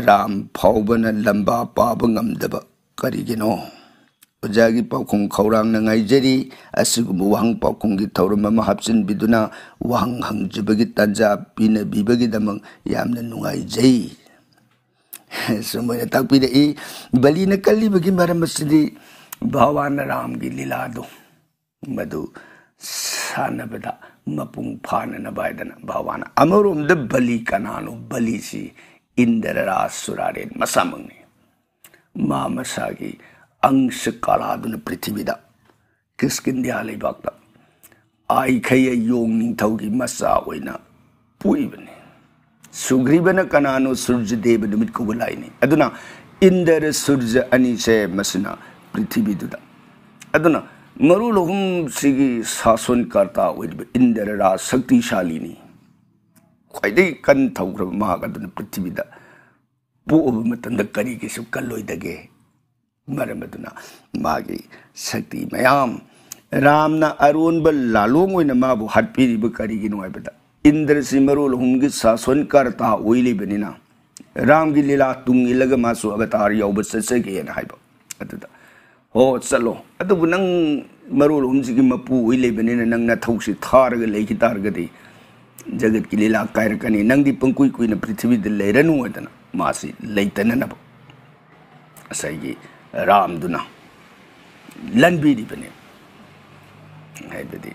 S1: ram pauban lamba pabangam deba kari ꯑꯣꯖꯥꯒꯤ ꯄꯥꯎꯈꯨꯝ ꯈꯧꯔꯥꯡꯅ ꯉꯥꯏꯖꯔꯤ ꯑꯁꯤꯒꯨꯝꯕ ꯋꯥꯍꯪ ꯄꯥꯎꯈꯨꯝꯒꯤ ꯊꯧꯔꯝ ꯑꯃ ꯍꯥꯞꯆꯤꯟꯕꯤꯗꯨꯅ ꯋꯥꯍꯪ ꯍꯪꯖꯕꯒꯤ ꯇꯥꯟꯖꯥ ꯄꯤꯅꯕꯤꯕꯒꯤꯗꯃꯛ ꯌꯥꯝꯅ ꯅꯨꯡꯉꯥꯏꯖꯩ ꯁꯨꯃꯥꯏꯅ ꯇꯥꯛꯄꯤꯔꯛꯏ ꯕꯂꯤꯅ ꯀꯜꯂꯤꯕꯒꯤ ꯃꯔꯝ ꯑꯁꯤꯗꯤ ꯚꯋꯥꯟ ꯔꯥꯝꯒꯤ ꯂꯤꯂꯥꯗꯨ ꯃꯗꯨ ꯁꯥꯟꯅꯕꯗ ꯃꯄꯨꯡ ꯐꯥꯅꯅꯕ ꯍꯥꯏꯗꯅ ꯚꯋꯥꯟ ꯑꯃꯔꯣꯝꯗ ꯕꯂꯤ ꯀꯅꯥꯅꯣ ꯕꯂꯤꯁꯤ ꯏꯟꯗꯔ ꯔꯥꯖ ꯁꯨꯔꯥꯔꯦꯟ ꯃꯁꯥꯃꯛꯅꯤ ꯃꯥ ꯃꯁꯥꯒꯤ अंश कालादुन पृथ्वीद किस्किंदिया लेबाक आई खै योंग निथौ की मसा ओइना पुइबने सुग्रीवन कनानो सूर्य देव निमित को बुलाइने अदुना इंदर सूर्य अनिसे मसना पृथ्वी दुदा अदुना मरु लोहम सिगी शासन करता ओइब इंदर रा शक्तिशाली ने ख्वाइदे कन थौग्रब माग अदुना पृथ्वी दा पुब मतंद करी किसु कलोइदगे ꯃꯔꯝ मागी शक्ति मैम राम अरोब लालोम माबू हापीब करी नाइबद इंद्र से मरोल हुम शासन कर्ता होलीबनी राम की लीला तुंग इलग मासु अवतार यौब चचगेन हो चलो अब नंग मरोल हुम से मपू होलीबनी नंग नथौसी थारग लेखि जगत की लीला कायरकनी नंग पंकुई कुई पृथ्वी लेरनुदना मासी लेतनब असगी रामदुना ꯂꯥꯟꯕꯤꯔꯤꯕꯅꯦ ꯍꯥꯏꯕꯗꯤ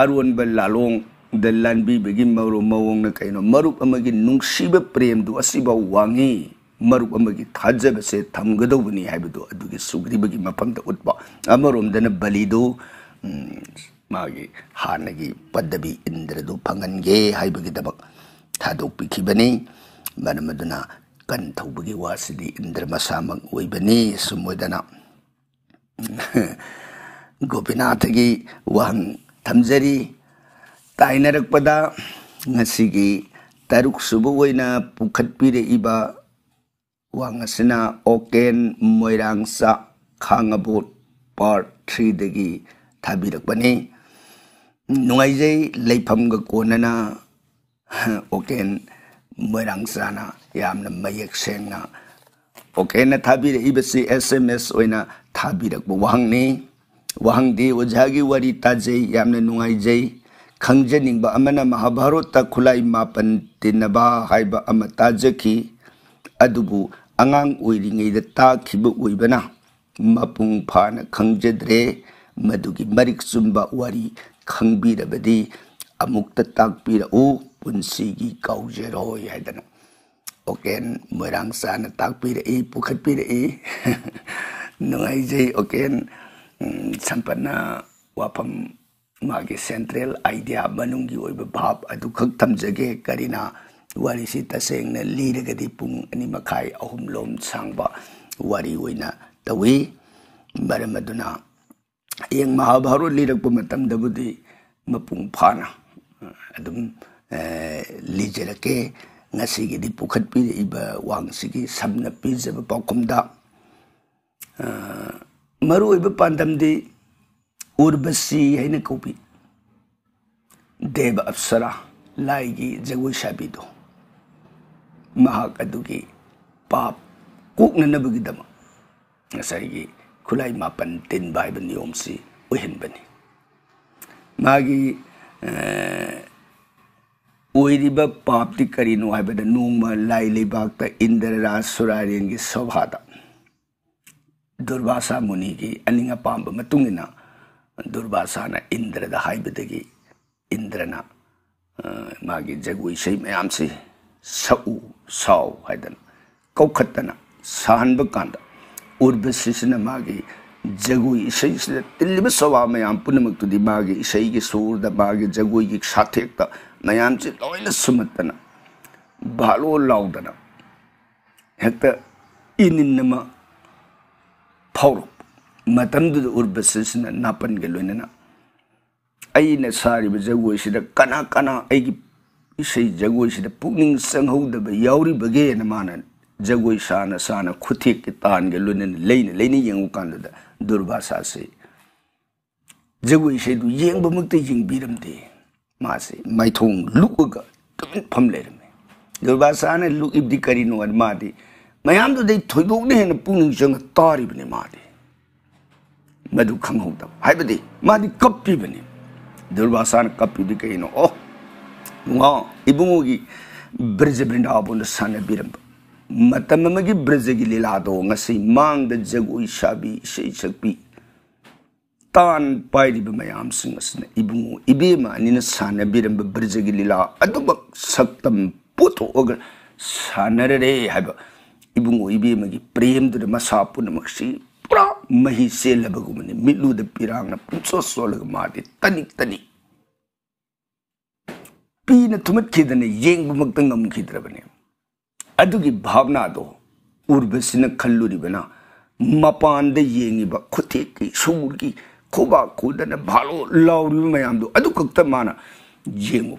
S1: ꯑꯔꯣꯟꯕ ꯂꯥꯂꯣꯡꯗ ꯂꯥꯟꯕꯤꯕꯒꯤ ꯃꯔꯨ ꯃꯑꯣꯡꯅ ꯀꯩꯅꯣ ꯃꯔꯨꯞ ꯑꯃꯒꯤ ꯅꯨꯡꯁꯤꯕ ꯄ꯭ꯔꯦꯝꯗꯨ ꯑꯁꯤꯐꯥꯎ ꯋꯥꯡꯉꯤ ꯃꯔꯨꯞ ꯑꯃꯒꯤ ꯊꯥꯖꯕꯁꯦ ꯊꯝꯒꯗꯧꯕꯅꯤ ꯍꯥꯏꯕꯗꯨ ꯑꯗꯨꯒꯤ ꯁꯨꯈ꯭ꯔꯤꯕꯒꯤ ꯃꯐꯝꯗ ꯎꯠꯄ ꯑꯃꯔꯣꯝꯗꯅ ꯕꯂꯤꯗꯨ 마기 하나기 뻗더비 인들도 방한게 하이버기다박 다독비키바니 마르마드나 kan tau bagi was di indramasamang masamang wai bani sumoi dana gopinata wang tamzari taina rak pada ngasi taruk subu wai na pukat pire iba wang asina oken moi rang sa kanga bot par bani nungai jai leipam ga kona na oken mwerang sana yam na mayek sheng na oke na tabi de si sms oi na tabi de wang ni wang di wajagi wari ta jai yam na nungai jai kangje ning ba amana mahabharo ta khulai ma pan tin ba hai ba am ta jaki adubu angang oi ri ngai da ta khibu oi bana mapung phan kangje dre madugi marik sumba wari khangbi da badi amukta takpi ra u uh. 분식이 가우제로 해야 되나 oken merang sana tak pira i pukat pira i nungai jai oken hmm, sampana wapam magi central idea manungi oi bhab adu khak jage karina wari si tasengna liraga di pung ani makai ahum lom sangba wari na tawi maram maduna yang mahabharut lirak pamatam dabudi mapung pana adum ꯂꯤꯖꯔꯛꯀꯦ ꯉꯁꯤꯒꯤꯗꯤ ꯄꯨꯈꯠꯄꯤꯔꯛꯏꯕ ꯋꯥꯡꯁꯤꯒꯤ ꯁꯝꯅ ꯄꯤꯖꯕ ꯄꯥꯎꯈꯨꯝꯗ ꯃꯔꯨꯑꯣꯏꯕ ꯄꯥꯟꯗꯝꯗꯤ ꯎꯔꯕꯁꯤ ꯍꯥꯏꯅ ꯀꯧꯕꯤ ꯗꯦꯕ ꯑꯞꯁꯔꯥ ꯂꯥꯏꯒꯤ ꯖꯒꯣꯏ ꯁꯥꯕꯤꯗꯣ ꯃꯍꯥꯛ ꯑꯗꯨꯒꯤ ꯄꯥꯞ ꯀꯣꯛꯅꯅꯕꯒꯤꯗꯃꯛ ꯉꯁꯥꯏꯒꯤ ꯈꯨꯠꯂꯥꯏ ꯃꯥꯄꯟ ꯇꯤꯟꯕ ꯍꯥꯏꯕ ꯅꯤꯌꯣꯝꯁꯤ ꯑꯣꯏꯍꯟꯕꯅꯤ ꯃꯥꯒꯤ ओरीब पापति करीन है नूम लाई लेबाग इंद्र राज सुरारियन की सौभाद दुर्वासा मुनि की अनि अपाब दुर्वासा इंद्र है इंद्रन मागे जगू इस मैम से सऊ साउ है कौखत्न सहनब कान उर्ब से जगू इस तिलब स्वभाव मैं पुनमुक्त मागे इस सूरद मागे जगू की साथेक्ता nayam ci toy la sumatana balo laudana hekta inin nama thor matam du urbasis na napan geluina na ai na sari ba jago shi da kana kana ai gi sai jago shi da pugning sang hou da ba yauri ba ge na mana jago sha na kan sa na khuthi na leini leini yang ukan da durbasa se jago shi du yeng ba mukti jing biram de Masi mai thong luu ga tuin pam ler me. Yo ba sa ibdi kari nu ad madi. Mai am do dei thoi dok ne hen pung ning jeng tari bne madi. Mai du kang hong tam. Hai bade madi kapi bne. Yo ba sa ne kapi di kai nu oh. ibu mo gi brize brinda abu ne sa ne birem. Mata mama gi brize gi lila do ngasi mang da jeng ui shabi shai shakpi tan pai di bemayam sing asna ibu mu ibe ma sana biram be berjegi lila atau bak saktam puto oga sana rere haba ibu mu ibe ma gi prem de de masapu na maksi pura mahi sela bagu mani milu de pirang na pun soso ma di tanik tanik pi na tumat kida na yeng bu mak tengam kida raba gi bab na do urbe sina kalu di bana Mapan yengi ba kutik ki खुबा खुदन भालो लाउनु मैम अदु कक्त माना जेंगु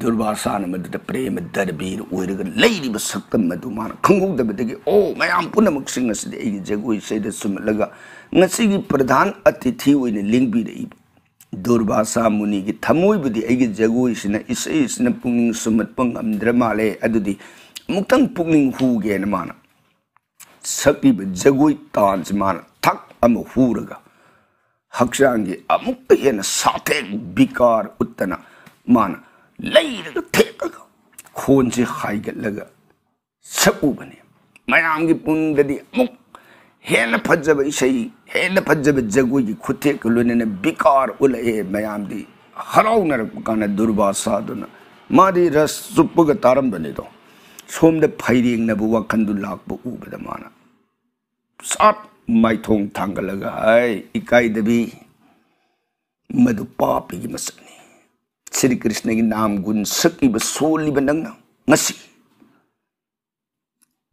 S1: दुर्वासान में दे प्रेम दरबीर ओइरग लेरिब सक्तम मदु मान खंगुग दे बदे ओ मैम पुनमक सिंह से ए जगु से दे सुम लगा ngasi gi प्रधान अतिथि ओइने भी रे दुर्वासा मुनि की थमोई बदी ए जगु इसने इसे इसने पुंगिंग सुमत पंग अमद्र माले अदुदी मुक्तंग पुंगिंग हुगे न माना सकिब जगु तांज मान थक अम हुरगा ಹಕ್ಷಾಂಗಿ ಅಮುಕ್ ಏನು ಸಾಥೆ ಬಿಕಾರ್ ಉತ್ತನ ಮಾನ ಲೈರಗ ಥೇಕಗ ಖೋನ್ಸೆ ಹಾಯ್ಗಲ್ಲಗ ಸಕುಬನೆ ಮಯಾಮ್ಗೆ ಪುಂಗದಿ ಅಮುಕ್ हेन फजब इसई हेन फजब जगुई की खुथे के ने बिकार उलए आम दी हराउ नरक काने दुर्वासा दुन मारी रस सुपग तारम बने दो तो। सोम द फाइरिंग ने बुवा खंदु लाख बु उबद ꯃꯥꯏꯊꯣꯡ ꯊꯥꯡꯒꯠꯂꯒ ꯍꯥꯏ ꯏꯀꯥꯏꯗꯕꯤ ꯃꯗꯨ ꯄꯥꯄꯤꯒꯤ ꯃꯁꯛꯅꯤ ꯁ꯭ꯔꯤ ꯀ꯭ꯔꯤꯁꯅꯒꯤ ꯅꯥꯝ ꯒꯨꯟ ꯁꯛꯂꯤꯕ ꯁꯣꯜꯂꯤꯕ ꯅꯪꯅ ꯉꯁꯤ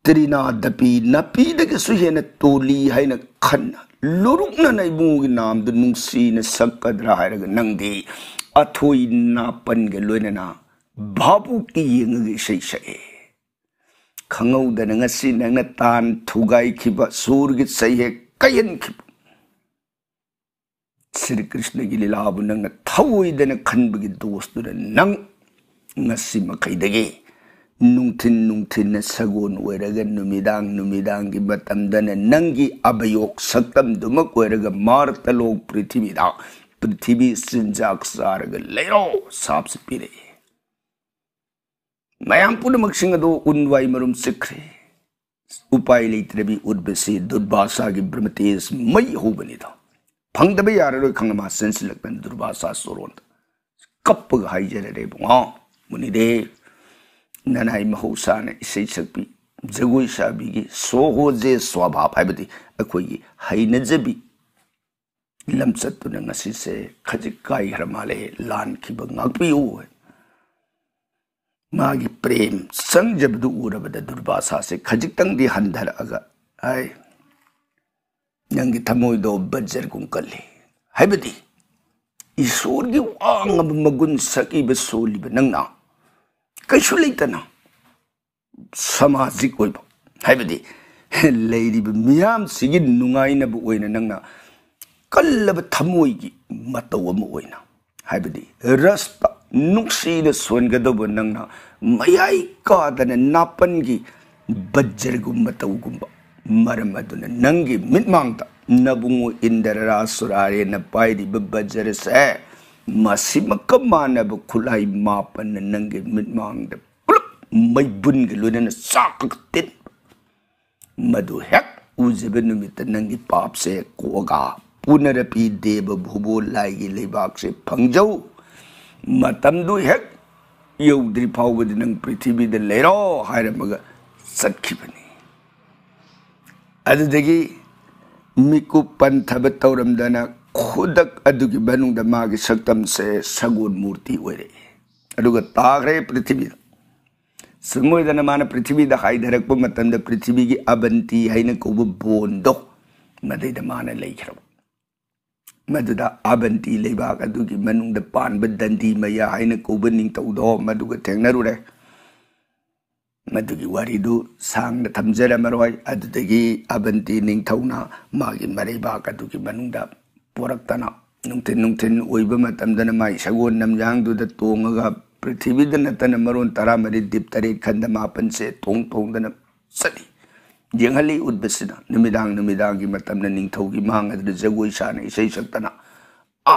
S1: ꯇ꯭ꯔꯤꯅꯥꯗꯄꯤ ꯅꯥꯄꯤꯗꯒꯤꯁꯨ ꯍꯦꯟꯅ ꯇꯣꯜꯂꯤ ꯍꯥꯏꯅ ꯈꯟꯅ ꯂꯨꯔꯨꯛꯅꯅ ꯏꯕꯨꯡꯒꯤ ꯅꯥꯝꯗꯨ ꯅꯨꯡꯁꯤꯅ ꯁꯛꯀꯗ꯭ꯔꯥ ꯍꯥꯏꯔꯒ ꯅꯪꯗꯤ ꯑꯊꯣꯏ ꯅꯥꯄꯟꯒ ꯂꯣꯏꯅꯅ ꯚꯥꯕꯨꯛꯀꯤ ꯌꯦꯡꯉꯒ ꯏꯁꯩ ꯁꯛꯑꯦ kangau dana ngasi nang tan tugai kiba sur git kain kayan kiba. Sri Krishna gili labu nang na tawoi kan bagi dos dura nang ngasi makai dage. Nungtin nungtin na sagun weraga numidang numidang gi batam dana nang gi abayok saktam dumak weraga marta log pritibi da. Pritibi sinjak saraga leo sapsipirei. मैं पुनमक सिंह दो मरुम सिखरे उपाय ले त्रवि उर्बसे दुर्भाषा की ब्रह्मतेज मई हो बने था फंग दबे यार रो खंग मा सेंस लग पे दुर्भाषा सोरों कप घाई जरे दे ननाई महोसा ने इसे भी जगो शाबी की सो हो जे स्वभाव है बती अकोई हई न जबी लान भी हुआ magi prem sang jabdu ura bada durbasa se kajik tang di handara aga ai yang kita mau itu budget kungkali, hai budi, isur di uang abu magun saki besoli benengna, kaisulai tena, sama si koi hai budi, lady bu miam sigi nungai na bu oina nengna, kalab tamu igi matawa mu oina, hai budi, rasta नुक्सीद सोनगदब नंगना मयाई कादन नापन की बज्जर गुम तौगुम मरम अदुना नंगी मिटमांगता नबुंगो इंदररा सुरारे न पाइरिब बज्जर से मसिमक मानब खुलाई मापन नंगे मिटमांगद पुलप मैबुन के लुनन साकक तिन मधु हेक उजिब नुमित नंगी पाप से कोगा पुनरपि देव भुबो लाइगी लेबाक से फंगजऊ matamdu hek yau dri pau bade nang priti bide lero haira maga sakki bani. Adi dagi miku pan tabat tauram dana kudak aduki banung dama gi se sagun murti wede. Aduga tagre priti bide. Semua itu nama priti bide hai darak pun matamda priti bide abanti hai nang kubu bondok. Madai dama nang lai Maduda abanti leba kaduki manung depan bedanti maya haina kuba ning tau do maduga teng narure. Maduki waridu sang na tamzera maroi adudagi abanti ning tau na magi mareba kaduki manung da porak tana. Nung ten nung ten uiba ma tamdana mai shagun nam jang duda tuong aga pritibidana tana maron tara marid dip tari kanda ma pense tong tong dana sadi jenghali ud besina nimidang nimidang gi matam nening ning tau gi mang adri zegu isana isai shantana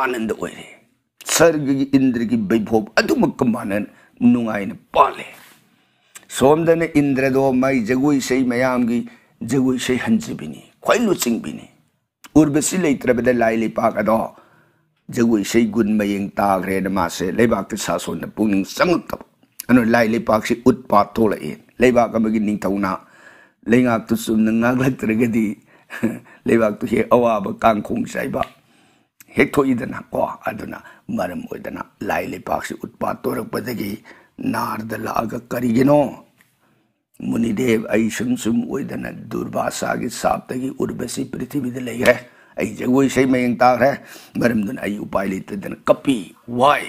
S1: anand oire sargi gi indri gi bebob adu makkamanan nungai na pale somda na indra do mai zegu isai mayam gi zegu isai hanji bini kwai lu sing bini ur besile itra beda lai gun mayeng ta gre na masai lai bakti sason na puning sangat anu lai paksi ud pa tole in lai bakka ning tau na lenga tu su nang ngak la tre ge di le wa tu he awa ba kan khung sai ba he tho yi dana kwa aduna mar mo dana lai le pa si ut pa to ra pa kari gi no muni dev ai shun sum oi dana durba sa gi sap ta gi ur ba si prithvi de le ai je sai me ing ta ra mar dana upai le te kapi wai,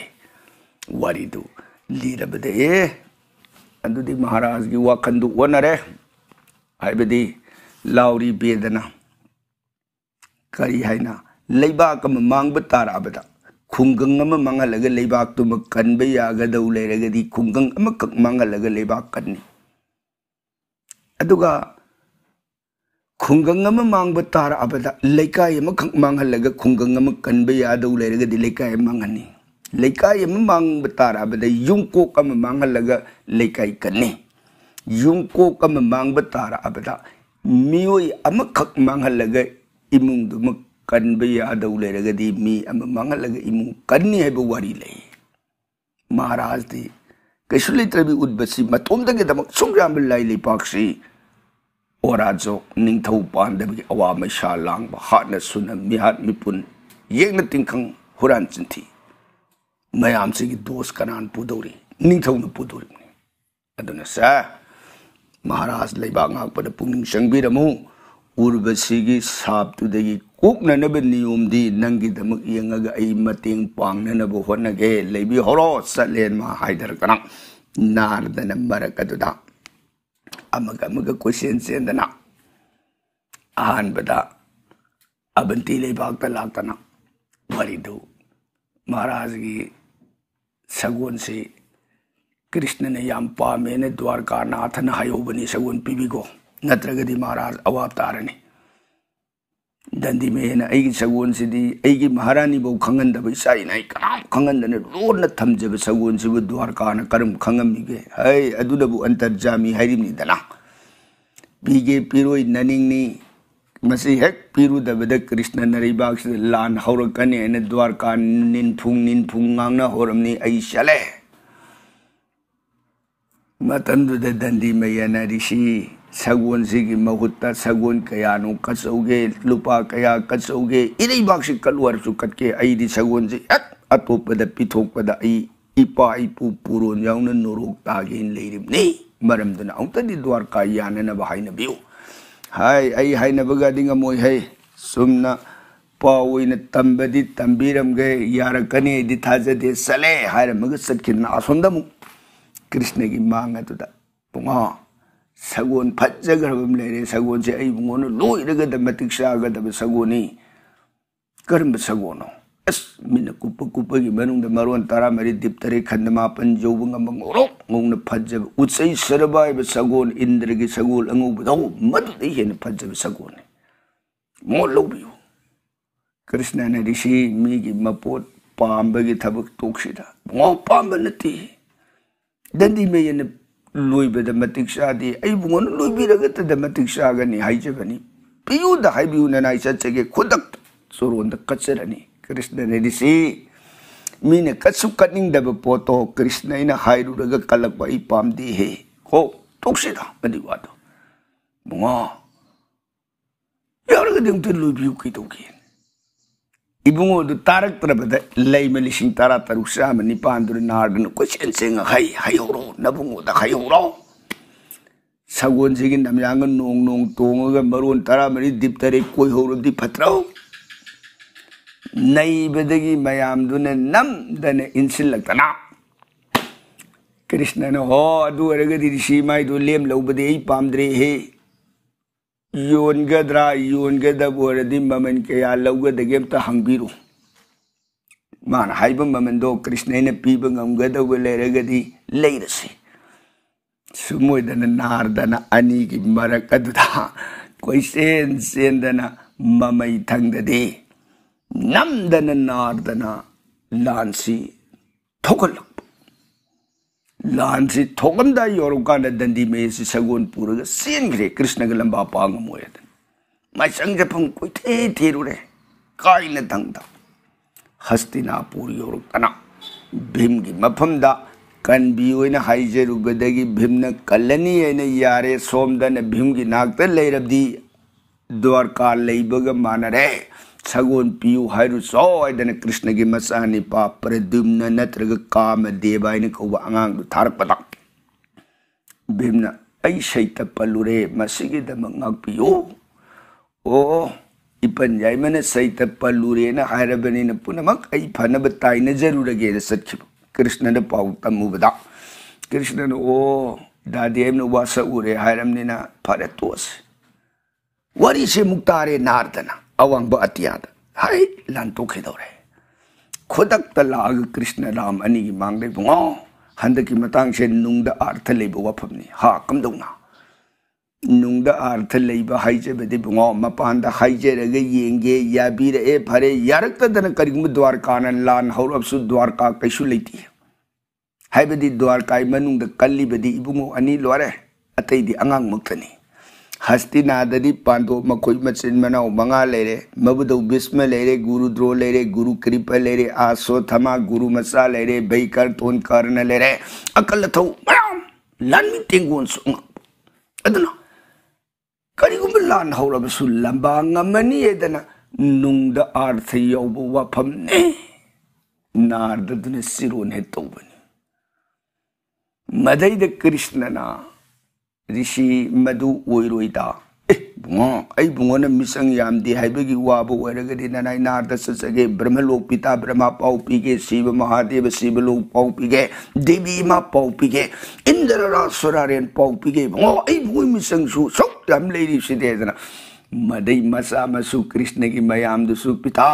S1: what do lira ba de ye di maharaj gi wa khandu re Aibadi lauri bedana. Kari hai na leiba kama mang betara abeda. Kungkang kama manga laga leiba tu makan be yaga da ulai raga di kungkang kama kang manga laga leiba kani. Aduga kungkang kama mang betara abeda leika yama kang manga laga kungkang kama kan be yaga da ulai raga di leika yama manga ni. yama mang betara abeda yungko kama manga laga leika ikan ni. ꯌꯨꯝꯀꯣꯛ ꯑꯃ ꯃꯥꯡꯕ ꯇꯥꯔꯛꯑꯕꯗ ꯃꯤꯑꯣꯏ ꯑꯃꯈꯛ ꯃꯥꯡꯍꯜꯂꯒ ꯏꯃꯨꯡꯗꯨꯃꯛ ꯀꯟꯕ ꯌꯥꯗꯧ ꯂꯩꯔꯒꯗꯤ ꯃꯤ ꯑꯃ ꯃꯥꯡꯍꯜꯂꯒ ꯏꯃꯨꯡ ꯀꯟꯅꯤ ꯍꯥꯏꯕ ꯋꯥꯔꯤ ꯂꯩ ꯃꯍꯥꯔꯥꯖꯗꯤ ꯀꯩꯁꯨ ꯂꯩꯇ꯭ꯔꯕꯤ ꯎꯠꯄꯁꯤ ꯃꯇꯣꯝꯇꯒꯤꯗꯃꯛ ꯁꯨꯛ ꯌꯥꯝꯕ ꯂꯥꯏ ꯂꯩꯄꯥꯛꯁꯤ ꯑꯣꯔꯥꯖꯣꯛ ꯅꯤꯡꯊꯧ ꯄꯥꯟꯗꯕꯒꯤ ꯑꯋꯥ ꯃꯩꯁꯥ ꯂꯥꯡꯕ ꯍꯥꯠꯅ ꯁꯨꯅ ꯃꯤꯍꯥꯠ ꯃꯤꯄꯨꯟ ꯌꯦꯛꯅ ꯇꯤꯡꯈꯪ ꯍꯨꯔꯥꯟ ꯆꯤꯟꯊꯤ ꯃꯌꯥꯝꯁꯤꯒꯤ ꯗꯣꯁ ꯀꯅꯥꯅ ꯄꯨꯗꯧꯔꯤ ꯅꯤꯡꯊꯧꯅ ꯄꯨꯗꯧꯔꯤꯕꯅꯤ ꯑꯗꯨꯅ ꯁꯥꯔ maharas leba pada puning shangbi ramu urba sabtu dagi kuk na na ban niyum di nanggi damak iyang aga ay mating pang na na buhon na ge lebi horo sa len ma haidar ka nang nar da na maraka duda amaga maga kusin sen na ahan bada abanti leba ka lakta na gi sagun si Krishna ने याम पा मेने द्वारका नाथ न हयो बनी सगुन पीबीगो नत्रगदी महाराज अवाब तारने दंदी में है ना सगुन से दी ऐगी महारानी बहु खंगन दब इसाई ना कनाम खंगन दने लोर न थम जब सगुन से वो द्वारका न करम खंगम मिगे हाय अदुन बु जामी हरिम नी दना पीगे पीरोई ननिंग नी मसी हेक पीरुदबद कृष्ण नरीबाग से लान हौरकने द्वारका निन फुंग निन फुंग गांगना होरमनी ऐ चले ꯃꯇꯝꯗꯨꯗ ꯗꯟꯗꯤ ꯃꯌꯥꯅ ꯔꯤꯁꯤ ꯁꯒꯣꯜꯁꯤꯒꯤ ꯃꯍꯨꯠꯇ ꯁꯒꯣꯜ ꯀꯌꯥꯅꯣ ꯀꯠꯆꯧꯒꯦ ꯂꯨꯄꯥ ꯀꯌꯥ ꯀꯠꯆꯧꯒꯦ ꯏꯔꯩꯕꯥꯛꯁꯤ ꯀꯠꯂꯨ ꯍꯥꯏꯔꯁꯨ ꯀꯠꯀꯦ ꯑꯩꯗꯤ ꯁꯒꯣꯜꯁꯤ ꯍꯦꯛ ꯑꯇꯣꯞꯄꯗ ꯄꯤꯊꯣꯛꯄꯗ ꯑꯩ ꯏꯄꯥ ꯏꯄꯨ ꯄꯨꯔꯣꯟ ꯌꯥꯎꯅ ꯅꯣꯔꯣꯛ ꯇꯥꯒꯦꯅ ꯂꯩꯔꯤꯕꯅꯤ ꯃꯔꯝꯗꯨꯅ ꯑꯃꯨꯛꯇꯗꯤ ꯗ꯭ꯋꯥꯔꯀꯥ ꯌꯥꯅꯅꯕ ꯍꯥꯏꯅꯕꯤꯌꯨ ꯍꯥꯏ ꯑꯩ ꯍꯥꯏꯅꯕꯒꯗꯤ ꯉꯝꯃꯣꯏ ꯍꯩ ꯁꯨꯝꯅ ꯄꯥꯎ ꯑꯣꯏꯅ ꯇꯝꯕꯗꯤ ꯇꯝꯕꯤꯔꯝꯒꯦ ꯌꯥꯔꯛꯀꯅꯤ ꯑꯩꯗꯤ ꯊꯥꯖꯗꯦ ꯆꯠꯂꯦ ꯍꯥꯏꯔꯝꯃꯒ ꯆꯠꯈꯤꯗꯅ ꯑꯁꯣꯝꯗ ꯑꯃꯨꯛ Krishna ki manga tu ta punga sagun patsa gara bum sagun se ai bungono loi daga dama tiksa aga dama saguni karma saguno es mina kupa kupa ki manung dama ruan tara dip tari kanda ma pan jo bunga mang oro ngung na patsa ba utsai sara sagun indra ki sagul angu ba tau madu dahi hena patsa ba saguni mo lo biu Krishna na disi mi ki mapot pamba ki tabak tuksida mo dendi me yene lui be de matik shadi ai bu ngon lui bi raga te de matik shaga ni hai je bani pi u da hai bi u na nai sa che ge khudak suru und katse rani krishna ne disi mi ne katsu kaning da krishna ina hai ru raga kalak bai pam dihe he ho toksi da bani wa do bunga ya raga ding te lui bi ibungo tarak trabada lay malising tara taruk sa mani pandur na hardan ko sen sen hay hay horo nabungo da hay horo sagon segin nam yang nong nong tong ga marun tara mani dip tare koi horo di patrao nai bedagi mayam ne nam dane insil na krishna no ho adu aragadi rishi mai do lem lobade ei pamdre he ꯌꯣꯟꯒꯗ꯭ꯔꯥ ꯌꯣꯟꯒꯗꯕ ꯑꯣꯏꯔꯗꯤ ꯀꯌꯥ ꯂꯧꯒꯗꯒꯦ ꯑꯝꯇ ꯍꯪꯕꯤꯔꯨ ꯃꯥꯅ ꯍꯥꯏꯕ ꯀ꯭ꯔꯤꯁꯅꯩꯅ ꯄꯤꯕ ꯉꯝꯒꯗꯧꯕ ꯂꯩꯔꯒꯗꯤ ꯅꯥꯔꯗꯅ ꯑꯅꯤꯒꯤ ꯃꯔꯛ ꯑꯗꯨꯗ ꯀꯣꯏꯆꯦꯟ ꯆꯦꯟꯗꯅ ꯃꯃꯩ ꯅꯝꯗꯅ ꯅꯥꯔꯗꯅ ꯂꯥꯟꯁꯤ lansi tokan da yorokan da dandi me si sagun pura ga sien kire krishna ga lamba pang mo ya dan ma sang ga pang koi te te ru re na dang da hasti na puri yorokana bim gi ma pam kan bi oi na hai je ru ga da na kalani ye na yare somda da na bim gi nag ta lei rab di Dwarka Sagun piu hairu so ai dana krishna gi masani pa pradumna na traga kama deva ini ko wa angang du tar patak. Bimna ai shai ta palure masigi da mangak piu. Oh, ipan jai mana palure na hairu bani na puna mak ai pana batai na jaru da gera sakhi. Krishna na pau tamu bada. Krishna na oh, dadi ai mana wasa ure hairu bani na pare tuas. Wari shai muktare nardana. अवंग बतियाद हाय लानतो खेदोरे खुदक तलाग कृष्ण राम अनी की मांग बुंगो हंद की मतांग से नुंग द अर्थ लेब वफमनी हा कम दोना नुंग द अर्थ लेब हाइजे बदे बुंगो मपान द हाइजे रगे येंगे या बीर ए भरे यारक तदन करिगम द्वारका नन लान हौर अब सु द्वारका कैसु लेती है हाइबदी द्वारका मनुंग द कल्ली बदी इबुमो अनी लोरे अतई दी अंगांग मुक्तनी ꯍꯁꯇꯤꯅꯥꯗꯗꯤ ꯄꯥꯟꯗꯣꯞ ꯃꯈꯣꯏ ꯃꯆꯤꯟ ꯃꯅꯥꯎ ꯃꯉꯥ ꯂꯩꯔꯦ ꯃꯕꯨꯗꯧ ꯚꯤꯁꯃ ꯂꯩꯔꯦ ꯒꯨꯔꯨ ꯗ꯭ꯔꯣ лере гуру крипа лере асо тама гуру маса лере бейкар тон карна лере акал тау мам лан ми тенгон сунг адна каригум лан хаула бсу ламба ngамani едана нунгда арथ яубу вафам не нарда дуне сироне тобани мадайда кришнана ऋषि मधु ओइरोइदा ए बुंगो ऐ बुंगो ने मिसंग याम दे हाइबे की वा बो वरगे दे नारद ससगे ब्रह्मलोक पिता ब्रह्मा पाउ पीगे शिव महादेव शिव लोक पाउ पीगे देवी मा पाउ पीगे इंद्र रा सुरारेन पाउ पीगे बुंगो ऐ बुंगो मिसंग सु सोक हम लेरी सिदे जना मदई मसा मसु कृष्ण की मयाम दुसु पिता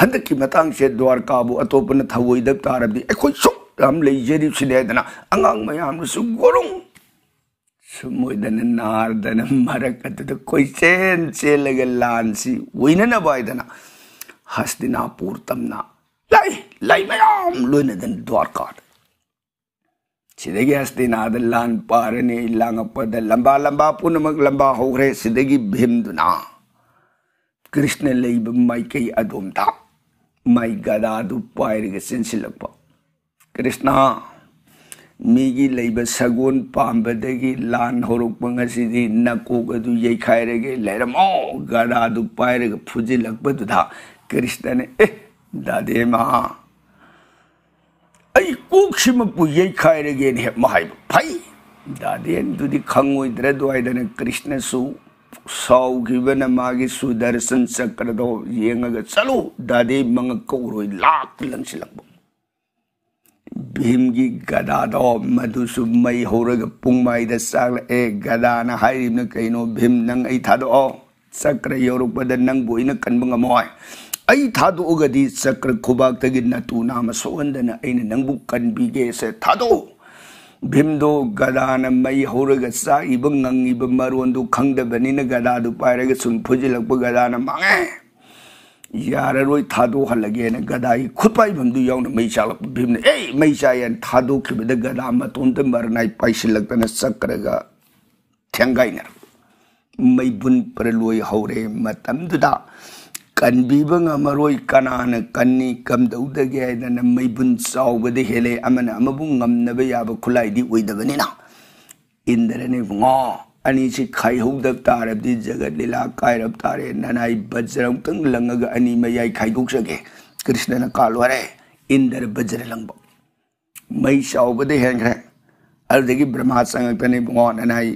S1: हद की मतांग से द्वारका बो अतोपन थवोई थवोइदब तारबदी ए कोई सोक हम लेजेरी सिदे जना अंगांग मयाम सु गोरोंग ꯁꯨꯝꯃꯣꯏꯗꯅ ꯅꯥꯔꯗꯅ ꯃꯔꯛ ꯑꯗꯨꯗ ꯀꯣꯏꯆꯦꯟ ꯆꯦꯜꯂꯒ ꯂꯥꯟꯁꯤ ꯑꯣꯏꯅꯅꯕ ꯍꯥꯏꯗꯅ ꯍꯁꯇꯤꯅꯥꯄꯨꯔ ꯇꯝꯅ ꯂꯩ ꯂꯩ ꯃꯌꯥꯝ ꯂꯣꯏꯅꯗꯅ ꯗ꯭ꯋꯥꯔꯀꯥꯗ ꯁꯤꯗꯒꯤ ꯍꯁꯇꯤꯅꯥꯗ ꯂꯥꯟ ꯄꯥꯔꯅꯤ ꯂꯥꯡꯉꯛꯄꯗ ꯂꯝꯕꯥ ꯂꯝꯕꯥ ꯄꯨꯝꯅꯃꯛ ꯂꯝꯕꯥ ꯍꯧꯈ꯭ꯔꯦ ꯁꯤꯗꯒꯤ ꯚꯤꯝꯗꯨꯅ ꯀ꯭ꯔꯤꯁꯅ ꯂꯩꯕ ꯃꯥꯏꯀꯩ ꯑꯗꯣꯝꯗ ꯃꯥꯏ ꯒꯗꯥꯗꯨ ꯄꯥꯏꯔꯒ ꯆꯦꯟꯁꯤꯜꯂꯛꯄ ꯀ꯭ꯔꯤꯁꯅ सगोन पाबद लान होरपी नकोगदूरगे लेरमो गड़ा दु पाई फुजलबा कृष्ण ए दादेमा कूक्षरगे माब फै दादे खोद्रदायदन कृष्णसु सौन सुदर्शन चक्रदो चलो दादे मंग कौर लाख लंसलबू bhimgi gada do madhusub mai horag pung mai da sang e gada na na kaino bhim nang ai thado o sakra yoruk nang bui na kan bunga moai ai thado gadis di sakra kubak tagi na tu na ma so anda na ai na thado bhim do gada na mai horag sa ibang ngang ibang maru andu kang da bani na gada do pa rega sun puji lak pa gada na ꯌꯥꯔꯔꯣꯏ ꯊꯥꯗꯣꯛꯍꯜꯂꯒꯦꯅ ꯒꯗꯥꯒꯤ ꯈꯨꯠꯄꯥꯏꯐꯝꯗꯨ ꯌꯥꯎꯅ ꯃꯩ ꯆꯥꯛꯂꯛꯄ ꯐꯤꯕꯝꯅ ꯑꯦ ꯃꯩ ꯆꯥꯛꯑꯦꯅ ꯊꯥꯗꯣꯛꯈꯤꯕꯗ ꯒꯗꯥ ꯃꯇꯣꯝꯇ ꯃꯔꯅꯥꯏ ꯄꯥꯏꯁꯤꯜꯂꯛꯇꯅ ꯆꯠꯈ꯭ꯔꯒ ꯊꯦꯡꯒꯥꯏꯅꯔ ꯃꯩꯕꯨꯟ ꯂꯣꯏ ꯍꯧꯔꯦ ꯃꯇꯝꯗꯨꯗ ꯀꯟꯕꯤꯕ ꯉꯝꯃꯔꯣꯏ ꯀꯅꯥꯅ ꯀꯟꯅꯤ ꯀꯝꯗꯧꯗꯒꯦ ꯍꯥꯏꯗꯅ ꯃꯩꯕꯨꯟ ꯆꯥꯎꯕꯗ ꯍꯦꯜꯂꯦ ꯑꯃꯅ ꯑꯃꯕꯨ ꯉꯝꯅꯕ ꯌꯥꯕ ꯈꯨꯠꯂꯥꯏꯗꯤ ꯑꯣꯏꯗꯕꯅꯤꯅ ꯏꯟꯗ꯭ꯔꯅꯦ ꯉꯥ ani chi khai hou dak di jagat lila kai rab tar nanai bajra tung langa ani mayai yai khai guk sake krishna na kal ware indar bajra langba mai shau bade hen gre al de gi brahma sang ta ne bon nanai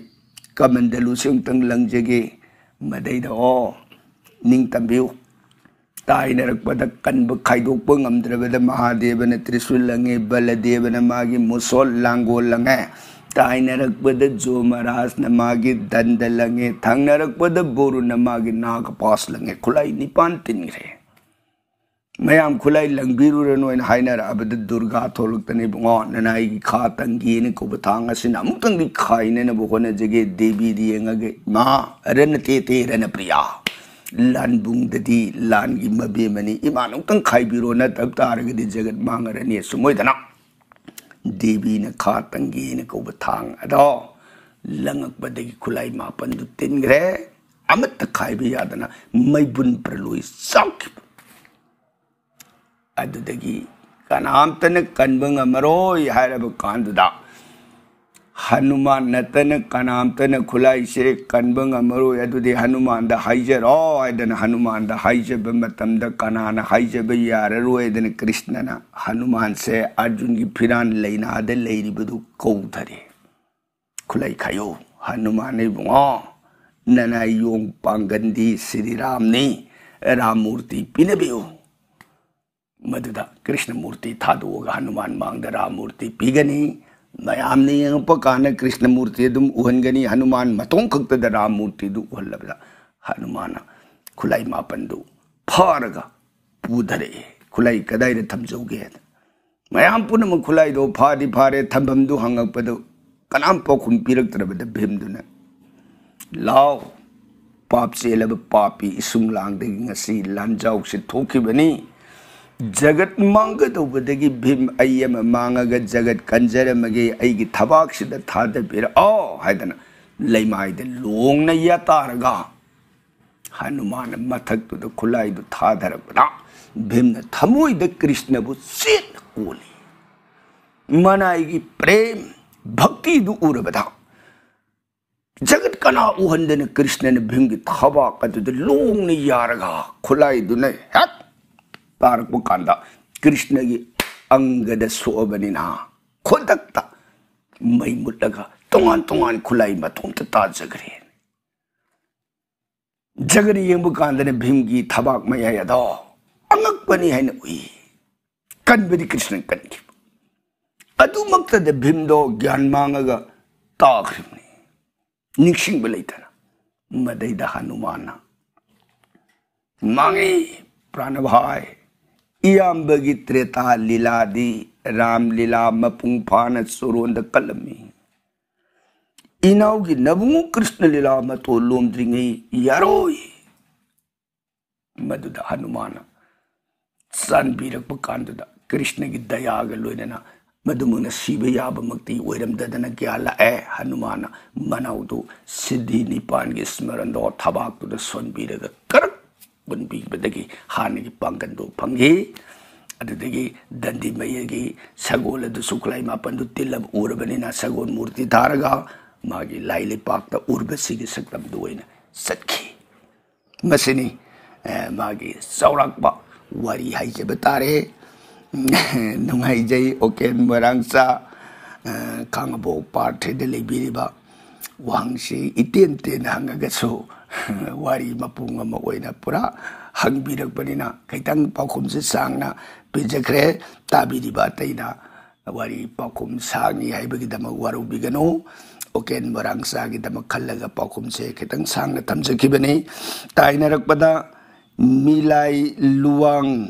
S1: kaman de lu sung tung lang jage madai da ning tam biu tai ne pada kan bu khai do pu ngam dre bada mahadeva ne trisul lange baladeva ne magi musol langol langa ताइनरकपद जो महाराज न दंड लंगे थंगनरकपद बोरु न नाग पास लंगे खुलाई निपान तीन रे मैम खुलाई लंगीरुरे इन हाइनर अबद दुर्गा थोलकतने बुंगो ननाई की खा तंगी ने को बतांग सिन अमुतंग खाइने न बोखने जगे देवी दिएंगे मां रन ते ते रन प्रिया ꯂꯥꯟꯕꯨꯡꯗꯗꯤ ꯂꯥꯟꯒꯤ ꯃꯕꯦꯝ ꯑꯃꯅꯤ ꯏꯃꯥꯅꯨꯛꯇꯪ ꯈꯥꯏꯕꯤꯔꯣ ꯅꯠꯇꯕ ꯇꯥꯔꯒꯗꯤ ꯖꯒꯠ ꯃꯥꯡꯉꯔꯅꯤ ꯁꯨꯃꯣꯏꯗꯅ ꯗꯦꯕꯤꯅ ꯈꯥ ꯇꯪꯒꯦꯅ ꯀꯧꯕ ꯊꯥꯡ ꯑꯗꯣ ꯂꯪꯉꯛꯄꯗꯒꯤ ꯈꯨꯠꯂꯥꯏ ꯃꯥꯄꯟꯗꯨ ꯇꯤꯟꯈ꯭ꯔꯦ ꯑꯃꯠꯇ ꯈꯥꯏꯕ ꯌꯥꯗꯅ ꯃꯩꯕꯨꯟ ꯄ꯭ꯔꯂꯣꯏ ꯆꯥꯎꯈꯤꯕ ꯑꯗꯨꯗꯒꯤ ꯀꯅꯥꯝꯇꯅ ꯀꯟꯕ ꯉꯝꯃꯔꯣꯏ ꯍꯥꯏꯔꯕ ꯀꯥꯟꯗꯨꯗ ಹನುಮಾನ್ ನತನ ಕನಾಮ್ತನ ಖುಲಾಯಿಸೆ ಕನ್ಬ ಅಮರೋಯ್ ಅದುದಿ ಹನುಮಾನ್ದ ಹೈಜರೋ ಆಯ್ದನ ಹನುಮಾನ್ದ ಹೈಜಬ ಮತಂದ ಕನಾನ ಹೈಜಬ ಯಾರರೋಯ್ದನ ಕೃಷ್ಣನ ಹನುಮಾನ್ಸೆ ಅರ್ಜುನ್ಗೆ ಫಿರಾನ್ ಲೈನಾದ ಲೈರಿಬದು ಕೌಧರೆ ಖುಲೈ ಖಾಯೋ ಹನುಮಾನೇ ಬುಂಗೋ ನನ್ನ ಯೋಂಗ್ ಪಾಂಗಂದಿ ಶ್ರೀರಾಮ್ನಿ ರಾಮಮೂರ್ತಿ ಪಿನಬಿಯೋ ಮಧುದ ಕೃಷ್ಣಮೂರ್ತಿ ಥಾದೋಗ ಹನುಮಾನ್ ಮಾಂಗ್ದ ರಾಮಮೂರ್ತಿ ಪಿಗನಿ ꯃꯌꯥꯝꯅ ꯌꯦꯡꯉꯛꯄ ꯀꯥꯟꯗ ꯀ꯭ꯔꯤꯁꯅꯃꯨꯔꯇꯤ ꯑꯗꯨꯝ ꯎꯍꯟꯒꯅꯤ ꯍꯅꯨꯃꯥꯟ ꯃꯇꯣꯡ ꯈꯛꯇꯗ ꯔꯥꯃꯃꯨꯔꯇꯤꯗꯨ ꯎꯍꯜꯂꯕꯗ ꯍꯅꯨꯃꯥꯟꯅ ꯈꯨꯠꯂꯥꯏ ꯃꯥꯄꯟꯗꯨ ꯐꯥꯔꯒ ꯄꯨꯊꯔꯛꯑꯦ ꯈꯨꯠꯂꯥꯏ ꯀꯗꯥꯏꯗ ꯊꯝꯖꯧꯒꯦ ꯃꯌꯥꯝ ꯄꯨꯝꯅꯃꯛ ꯈꯨꯠꯂꯥꯏꯗꯣ ꯐꯥꯗꯤ ꯐꯥꯔꯦ ꯊꯝꯐꯝꯗꯨ ꯍꯪꯉꯛꯄꯗꯨ ꯀꯅꯥꯝ ꯄꯥꯎꯈꯨꯝ ꯄꯤꯔꯛꯇ꯭ꯔꯕꯗ ꯚꯤꯝꯗꯨꯅ ꯂꯥꯎ ꯄꯥꯞ ꯆꯦꯜꯂꯕ ꯄꯥꯞꯄꯤ ꯏꯁꯨꯝ ꯂꯥꯡꯗꯒꯤ ꯉꯁꯤ ꯂꯥꯟꯖꯥꯎꯁꯤ ꯊꯣꯛꯈꯤꯕꯅꯤ जगत मांगदौबदगी भीम अई मांग जगत कंजरमगे अई था थादीरओ है लेमाइद लोंग यातारग हनुमान मथक्तुद खुलाइद थादरबदा भीम थमोद कृष्ण चेत कोली मनाई की प्रेम भक्ति उरबदा जगत कना उहंदन कृष्ण ने भीम की थबाक लोंग यारग खुलाइद हेत parak pukanda krishna gi angada sobani na kodakta mai mutaga tongan tongan kulai ma tong ta jagri jagri yem pukanda ne bhim gi thabak ma yaya do angak bani hai na ui kan bari krishna kan ki adu makta de bhim do gyan manga ga ta khri nikshing balai ta madai da hanumana mangi pranabhai इयाम्बगी त्रेता लीलादि रामलीला मपुंफान सुरोंद कलमी इनाउगी नबू कृष्ण लीला मतो लोमद्रिंगई यारोई मधुदा हनुमान चानबीरप कांदुदा कृष्ण की दयाग लोइना मधुमुन सीब याबमक्ति ओइरमददन क्या लाए हनुमान मनाउदो सिद्धि निपान की स्मरण दो थबाक तो सोनबीरग कर ꯎꯟꯕꯤꯕꯗꯒꯤ ꯍꯥꯟꯅꯒꯤ ꯄꯥꯡꯒꯟꯗꯨ ꯐꯪꯈꯤ ꯑꯗꯨꯗꯒꯤ ꯗꯟꯗꯤ ꯃꯌꯔꯒꯤ ꯁꯒꯣꯜ ꯑꯗꯨꯁꯨ ꯈꯨꯠꯂꯥꯏ ꯃꯥꯄꯟꯗꯨ ꯇꯤꯜꯂꯕ ꯎꯔꯕꯅꯤꯅ ꯁꯒꯣꯜ ꯃꯨꯔꯇꯤ ꯊꯥꯔꯒ ꯃꯥꯒꯤ ꯂꯥꯏ ꯂꯩꯄꯥꯛꯇ ꯎꯔꯕꯁꯤꯒꯤ ꯁꯛꯇꯝꯗꯨ ꯑꯣꯏꯅ ꯆꯠꯈꯤ ꯃꯁꯤꯅꯤ ꯃꯥꯒꯤ ꯆꯥꯎꯔꯥꯛꯄ ꯋꯥꯔꯤ ꯍꯥꯏꯖꯕ ꯇꯥꯔꯦ ꯅꯨꯡꯉꯥꯏꯖꯩ ꯑꯣꯀꯦꯟ ꯃꯣꯏꯔꯥꯡꯆꯥ ꯈꯥꯡꯉꯕꯣꯛ ꯄꯥꯔꯊꯤꯗ ꯂꯩꯕꯤꯔꯤꯕ ꯋꯥꯍꯪꯁꯤ ꯏꯇꯦꯟ ꯇꯦꯟꯅ ꯍꯪꯉꯒꯁꯨ wari mapung ama oina pura na, banina kaitang pakum se sangna pejakre tabi di na, wari pakum sangi hai bagi dama waru bigano oken barang sagi dama khallaga pakum se kaitang sangna tamse kibani taina rakpada milai luang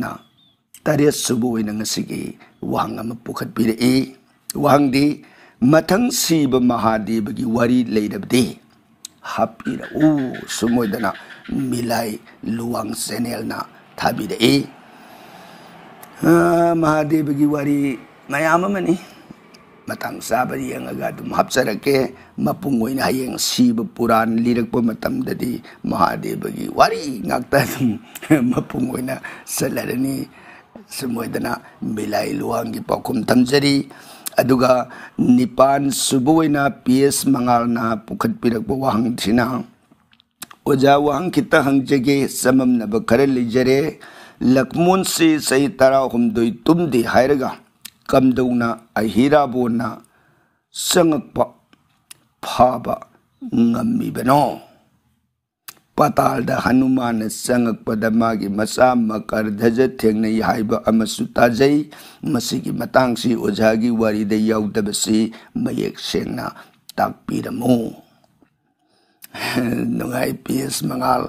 S1: na tarias subu ina ngasigi wang ama pukhat bire wang di matang siba hadi bagi wari leidabdi happy uh oh sumoy na milay luang senel na tabi da eh mahade bagi wari mayama man matang sabar yang aga dumhap sarake mapungoy na yang siba puran lirag po matam dadi mahadi bagi wari ngakta dum mapungoy na salarani sumoy da na milay luang ipokum tamzari ah aduga nipan subuina mangal mangalna pukat pirak wahang thina oja wahang kita hangjege samam na bakare lijare lakmun si sai tara hum doi tumdi hairaga kamdungna ahira bonna sangakpa paba ngammi bano patal da hanuman sangak padama gi masama kar dhaja theng nei haiba ama sutajai masi gi matang si ojha gi wari de yau da besi mayek sena tak piramu nungai pies mangal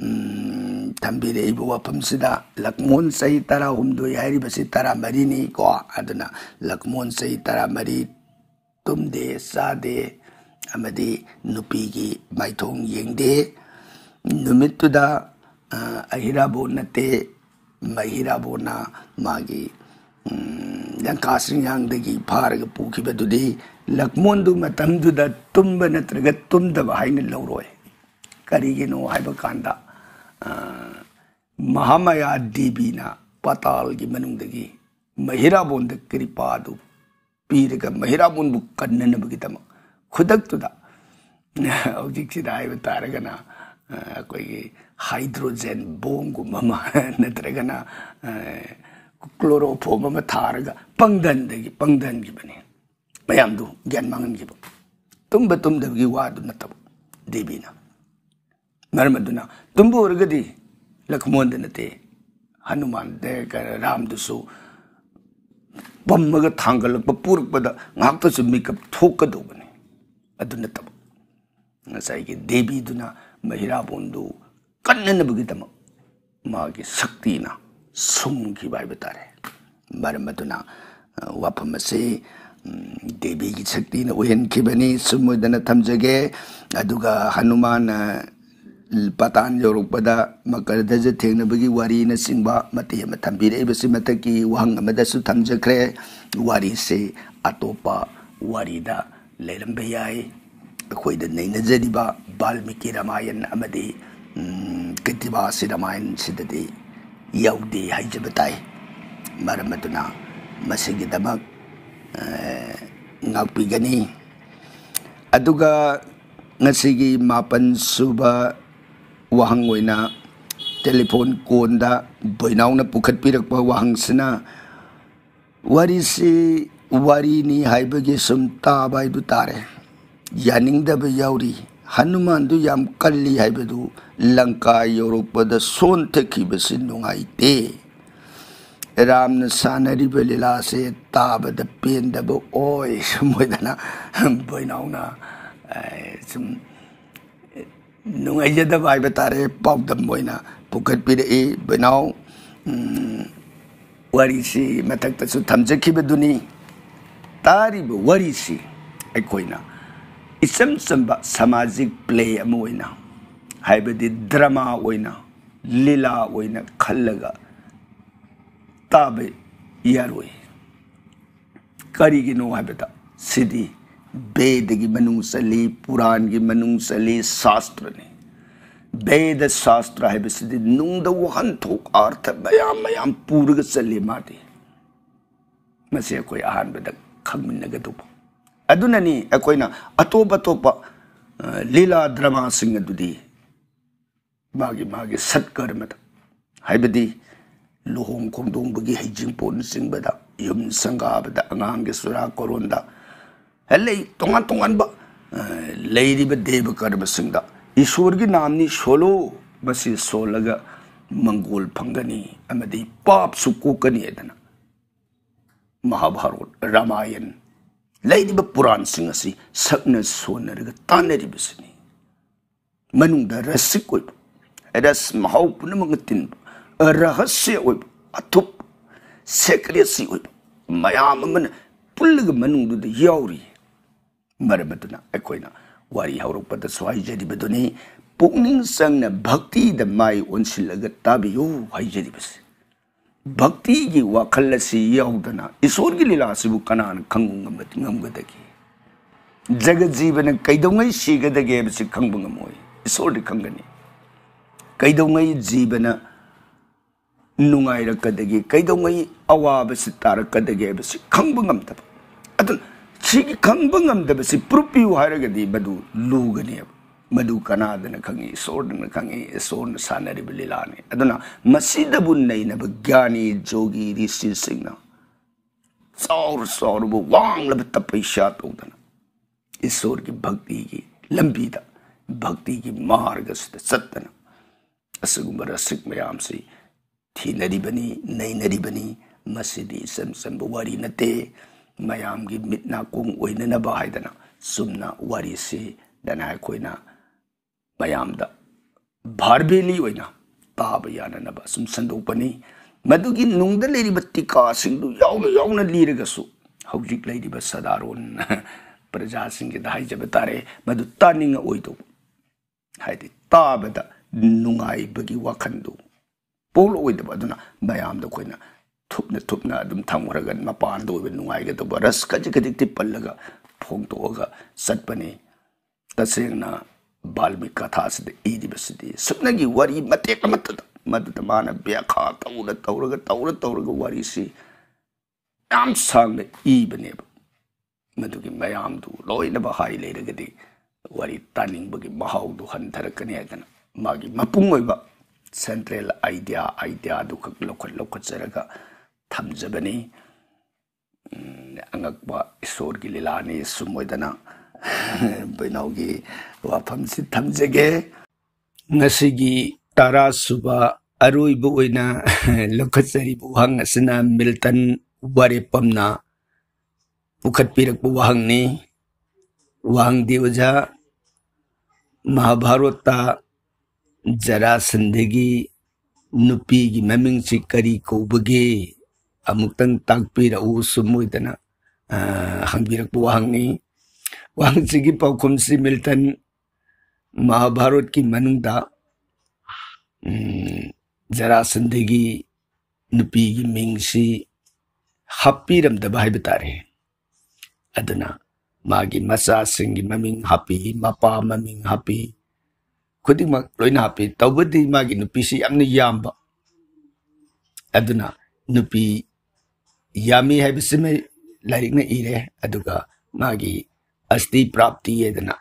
S1: hmm, tambire ibu wapam sida lakmon sai tara hum do yari besi tara marini ni ko adna lakmon sai tara mari tum de sa de amadi nupi gi maithong yeng de ꯅꯨꯃꯤꯠꯇꯨꯗ ꯑꯍꯤꯔꯥꯕꯣꯠꯅꯠꯇꯦ ꯃꯍꯤꯔꯥꯕꯣꯠꯅ ꯃꯥꯒꯤ ꯂꯪꯀꯥꯁ꯭ꯔꯤꯌꯥꯡꯗꯒꯤ ꯐꯥꯔꯒ ꯄꯨꯈꯤꯕꯗꯨꯗꯤ ꯂꯛꯃꯣꯟꯗꯨ ꯃꯇꯝꯗꯨꯗ ꯇꯨꯝꯕ ꯅꯠꯇ꯭ꯔꯒ ꯇꯨꯝꯗꯕ ꯍꯥꯏꯅ ꯂꯧꯔꯣꯏ ꯀꯔꯤꯒꯤꯅꯣ ꯍꯥꯏꯕ ꯀꯥꯟꯗ ꯃꯍꯥꯃꯌꯥ ꯗꯦꯕꯤꯅ ꯄꯇꯥꯜꯒꯤ ꯃꯅꯨꯡꯗꯒꯤ ꯃꯍꯤꯔꯥꯕꯣꯟꯗ ꯀ꯭ꯔꯤꯄꯥꯗꯨ ꯄꯤꯔꯒ ꯃꯍꯤꯔꯥꯕꯣꯟꯕꯨ ꯀꯟꯅꯅꯕꯒꯤꯗꯃꯛ ꯈꯨꯗꯛꯇꯨꯗ ꯍꯧꯖꯤꯛꯁꯤꯗ ꯍꯥꯏꯕ ꯇꯥꯔꯒꯅ 거기 하이드로젠 봉고 뭐뭐 내들거나 클로로 봉고 다르가 빵단데기 빵단기 마양도 견망은 기본 뜸베 뜸데기 와도 나타 데비나 말면도나 뜸부 어르거디 럭몬데네테 데가 람두수 범먹어 탕글 뽀뿌르보다 막도 좀 미급 토거도 사이게 데비두나 ꯃꯍꯤꯔꯥꯕꯣꯟꯗꯨ ꯀꯟꯅꯅꯕꯒꯤꯗꯃꯛ ꯃꯥꯒꯤ ꯁꯛꯇꯤꯅ ꯁꯨꯝꯈꯤꯕ ꯍꯥꯏꯕ ꯇꯥꯔꯦ ꯃꯔꯝ ꯑꯗꯨꯅ ꯋꯥꯐꯝ ꯑꯁꯤ ꯗꯦꯕꯤꯒꯤ ꯁꯛꯇꯤꯅ ꯑꯣꯏꯍꯟꯈꯤꯕꯅꯤ ꯁꯨꯝꯃꯣꯏꯗꯅ ꯊꯝꯖꯒꯦ ꯑꯗꯨꯒ ꯍꯅꯨꯃꯥꯟꯅ ꯄꯇꯥꯟ ꯌꯧꯔꯛꯄꯗ ꯃꯀꯔꯙꯖ ꯊꯦꯡꯅꯕꯒꯤ ꯋꯥꯔꯤꯅꯆꯤꯡꯕ ꯃꯇꯦꯛ ꯑꯃ ꯊꯝꯕꯤꯔꯛꯏꯕꯁꯤ ꯃꯊꯛꯀꯤ ꯋꯥꯍꯪ ꯑꯃꯗꯁꯨ ꯊꯝꯖꯈ꯭ꯔꯦ ꯋꯥꯔꯤꯁꯤ ꯑꯇꯣꯞꯄ ꯋꯥꯔꯤꯗ ꯂꯩꯔꯝꯕ ꯌꯥꯏ ꯑꯩꯈꯣꯏꯗ ꯅꯩꯅꯖꯔꯤꯕ ꯕꯥꯜꯃꯤꯀꯤ ꯔꯃꯥꯌꯟ ꯑꯃꯗꯤ ꯀꯤꯇꯤꯕꯥꯁꯤ ꯔꯃꯥꯌꯟꯁꯤꯗꯗꯤ ꯌꯥꯎꯗꯦ ꯍꯥꯏꯖꯕ ꯇꯥꯏ ꯃꯔꯝ ꯑꯗꯨꯅ ꯃꯁꯤꯒꯤꯗꯃꯛ ꯉꯥꯛꯄꯤꯒꯅꯤ ꯑꯗꯨꯒ ꯉꯁꯤꯒꯤ ꯃꯥꯄꯟ ꯁꯨꯕ ꯋꯥꯍꯪ ꯑꯣꯏꯅ ꯇꯦꯂꯤꯐꯣꯟ ꯀꯣꯟꯗ ꯕꯣꯏꯅꯥꯎꯅ ꯄꯨꯈꯠꯄꯤꯔꯛꯄ ꯋꯥꯍꯪꯁꯤꯅ ꯋꯥꯔꯤꯁꯤ ꯋꯥꯔꯤꯅꯤ ꯍꯥꯏꯕꯒꯤ ꯁꯨꯝ ꯇꯥꯕ ꯍꯥꯏꯕ ꯇꯥꯔꯦ ꯌꯥꯅꯤꯡꯗꯕ ꯌꯥꯎꯔꯤ हनुमान याम कल्ली हैबदु लंका यौरपद सोनथखिबसे नुंगाइते रामन सानरीब लीला से ताबद पेंदब ओय मोदना बोइनाउना सुम नुंगाइजदब आइब तारे पाउदम मोइना पुखत पिरई बोइनाउ वारीसी मथक्तसु थमजखिबदुनी तारीब वारीसी अखोइना ꯏꯆꯝ ꯆꯝꯕ ꯁꯃꯥꯖꯤꯛ ꯄ꯭ꯂꯦ ꯑꯃ ꯑꯣꯏꯅ ꯍꯥꯏꯕꯗꯤ ꯗ꯭ꯔꯃꯥ ꯑꯣꯏꯅ ꯂꯤꯂꯥ ꯑꯣꯏꯅ ꯈꯜꯂꯒ ꯇꯥꯕ ꯌꯥꯔꯣꯏ ꯀꯔꯤꯒꯤꯅꯣ ꯍꯥꯏꯕꯗ ꯁꯤꯗꯤ ꯕꯦꯗꯒꯤ ꯃꯅꯨꯡ ꯆꯜꯂꯤ ꯄꯨꯔꯥꯟꯒꯤ ꯃꯅꯨꯡ ꯆꯜꯂꯤ ꯁꯥꯁꯇ꯭ꯔꯅꯤ ꯕꯦꯗ ꯁꯥꯁꯇ꯭ꯔ ꯍꯥꯏꯕꯁꯤꯗꯤ ꯅꯨꯡꯗ ꯋꯥꯍꯟꯊꯣꯛ ꯑꯥꯔꯊ ꯃꯌꯥꯝ ꯃꯌꯥꯝ ꯄꯨꯔꯒ ꯆꯜꯂꯤ ꯃꯥꯗꯤ ꯃꯁꯤ ꯑꯩꯈꯣꯏ ꯑꯍꯥꯟꯕꯗ ꯈꯪꯃꯤꯟꯅꯒꯗꯧꯕ अकोना अतोब लीला द्रमा सिंह मागे सत्कर्म है लुहों खोदी हईजिंग पोन चिंब यू संगाबद आगे सुरा कौरों तोान तोब देव कर्म सिंह ईश्वर की नाम नि सोलो मसे सोल मंगोल फंगनी पाप सुकोकनी महाभारत Ramayan lady be puran singa si sakna sona riga tane riba sini manung da resik oib eras mahau puna mangatin rahasia oib atup sekresi oib mayam mangana pulig manung du da yauri mara betuna ekoina wari hauro pada swai jadi betuni pungning sangna bhakti damai mai onsi laga tabi yo wai jadi besi भक्ति वाखल ईश्वर की लीला कना खंगदी जगत जीवन कईदे सीगदे खबो ईश्वर खगनी कईदे जीवन नुराकदे कईदे अवाब से तारकदे खबद खबद प्रूफ पीयू है लूगने मधु कनादन खंगी सोडन खंगी सोन सानरिब लीलाने अदुना मसीदबु नैनब ज्ञानी जोगी ऋषि सिंह सौर सौर सौरब वांगलब तपस्या तौदन ईश्वर की भक्ति की लंबी था भक्ति की मार्ग से चतन असगुम रसिक मयाम से नरी बनी मसीदी इचम चंब वारी नते मयाम की मिटना कोम ओइननब हाइदना चुमना वारी से दना कोई ना mayamda barbe ni na, taba yana na ba sum sando pani madugi nungda leri bati ka singdu yauna yauna liri ga su haujik leri ba sadaron praja singi da hai jabe tare madu taninga oido hai di taba da nungai bagi wakandu polo oido ba na, mayamda kwena tupna tupna dum tamura ga ma pando ba nungai ga do ras ka jikadik ti palaga pong to ga sat na balmi kathas de idi besidi sebenarnya wari mati kemat tuh mat tuh mana biar kah tau udah tau udah tau udah tau udah wari si am sang de ibu nih mat tuh kita am tuh loh ini bahaya leher gede wari tanding bagi mahau tuh hantar kene aja magi mapungo iba central idea idea tuh kag lokal lokal cerita tham zebani Angakwa isor gililani sumoy dana. ꯕꯩꯅꯥꯎꯒꯤ ꯋꯥꯐꯝꯁꯤ ꯊꯝꯖꯒꯦ ꯉꯁꯤꯒꯤ ꯇꯔꯥ ꯁꯨꯕ ꯑꯔꯣꯏꯕ ꯑꯣꯏꯅ ꯂꯧꯈꯠꯆꯔꯤꯕ ꯋꯥꯍꯪ ꯑꯁꯤꯅ ꯃꯤꯜꯇꯟ ꯋꯥꯔꯦꯞꯄꯝꯅ ꯄꯨꯈꯠꯄꯤꯔꯛꯄ ꯋꯥꯍꯪꯅꯤ ꯋꯥꯍꯪꯗꯤ ꯑꯣꯖꯥ ꯃꯍꯥꯚꯥꯔꯠꯇ ꯖꯔꯥꯁꯟꯗꯒꯤ ꯅꯨꯄꯤꯒꯤ ꯃꯃꯤꯡꯁꯤ ꯀꯔꯤ ꯀꯧꯕꯒꯦ ꯑꯃꯨꯛꯇꯪ ꯇꯥꯛꯄꯤꯔꯛꯎ ꯁꯨꯝ ꯑꯣꯏꯗꯅ ꯍꯪꯕꯤꯔꯛꯄ ꯋꯥꯍꯪꯅꯤ की वांगसिगी पौखुमसी मिल्टन महाभारत की मनुदा हम्म, संदेगी नुपी की मिंगसी भाई बता रहे अदना माँ की मसा सिंह की ममिंग हापी मपा ममिंग हापी खुद लोन हापी तबदी मागी नुपीसी यमने याम्ब अदना नुपी यामी है लाइक इरे अदुगा मागी ꯑꯁꯇꯤ ꯄ꯭ꯔꯥꯞꯇꯤ ꯍꯥꯏꯗꯅ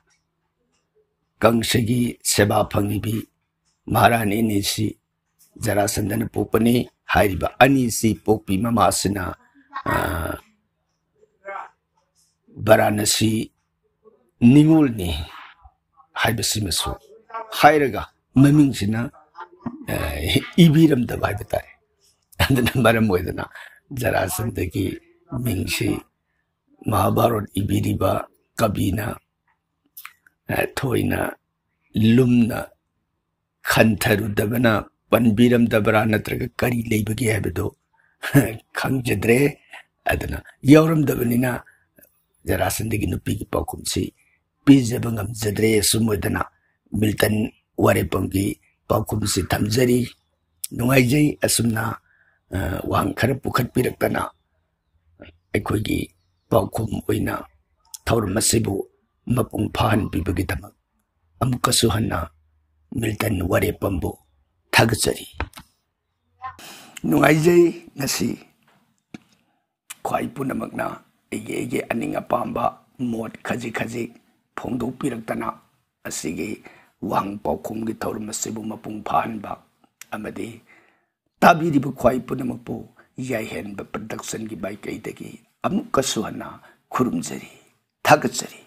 S1: ꯀꯪꯁꯒꯤ ꯁꯦꯕꯥ ꯐꯪꯂꯤꯕꯤ ꯃꯍꯥꯔꯥꯅꯤꯅꯤꯁꯤ ꯖꯔꯥꯁꯟꯗꯅ ꯄꯣꯛꯄꯅꯤ ꯍꯥꯏꯔꯤꯕ ꯑꯅꯤꯁꯤ ꯄꯣꯛꯄꯤ ꯃꯃꯥꯁꯤꯅ ꯕꯔꯥꯅꯁꯤ ꯅꯤꯉꯣꯜꯅꯤ ꯍꯥꯏꯕꯁꯤꯃꯁꯨ ꯍꯥꯏꯔꯒ ꯃꯃꯤꯡꯁꯤꯅ ꯏꯕꯤꯔꯝꯗꯕ ꯍꯥꯏꯕ ꯇꯥꯔꯦ ꯑꯗꯨꯅ ꯃꯔꯝ ꯑꯣꯏꯗꯅ ꯖꯔꯥꯁꯟꯗꯒꯤ ꯃꯤꯡꯁꯤ ꯃꯍꯥꯚꯥꯔꯠ ꯏꯕꯤꯔꯤꯕ कभी ना थोइना लुमना खंथरुदबना पनबीरमदबरा नत्रग करी लेबगे हैबदो खंगजद्रे अदना यौरमदबनिना जरासंदगी नुपी की पाकुमसी पीजबंगम जद्रे सुमोदना मिल्टन वारेपंगी पाकुमसी थमजरी नुंगाइजै असुमना वांग खर पुखट पिरकतना अखोगी पाकुम ओइना taurmasibu mapungpahan b i b a g i t a m a Amkasuhan a m i l t a n w a r e p a m b o tagsari. n u n g a i z a i na si kwaipu namag na ege g e aning apamba mod k a z i k a z i p o n g d o k p i r a t a n a a s i g i wang p o k u n g i taurmasibu mapungpahan ba amadi tabiribu kwaipu namagpo y a h e n ba production g i bai kai t e g i amukasuhana k u r u m j a r i 다그절이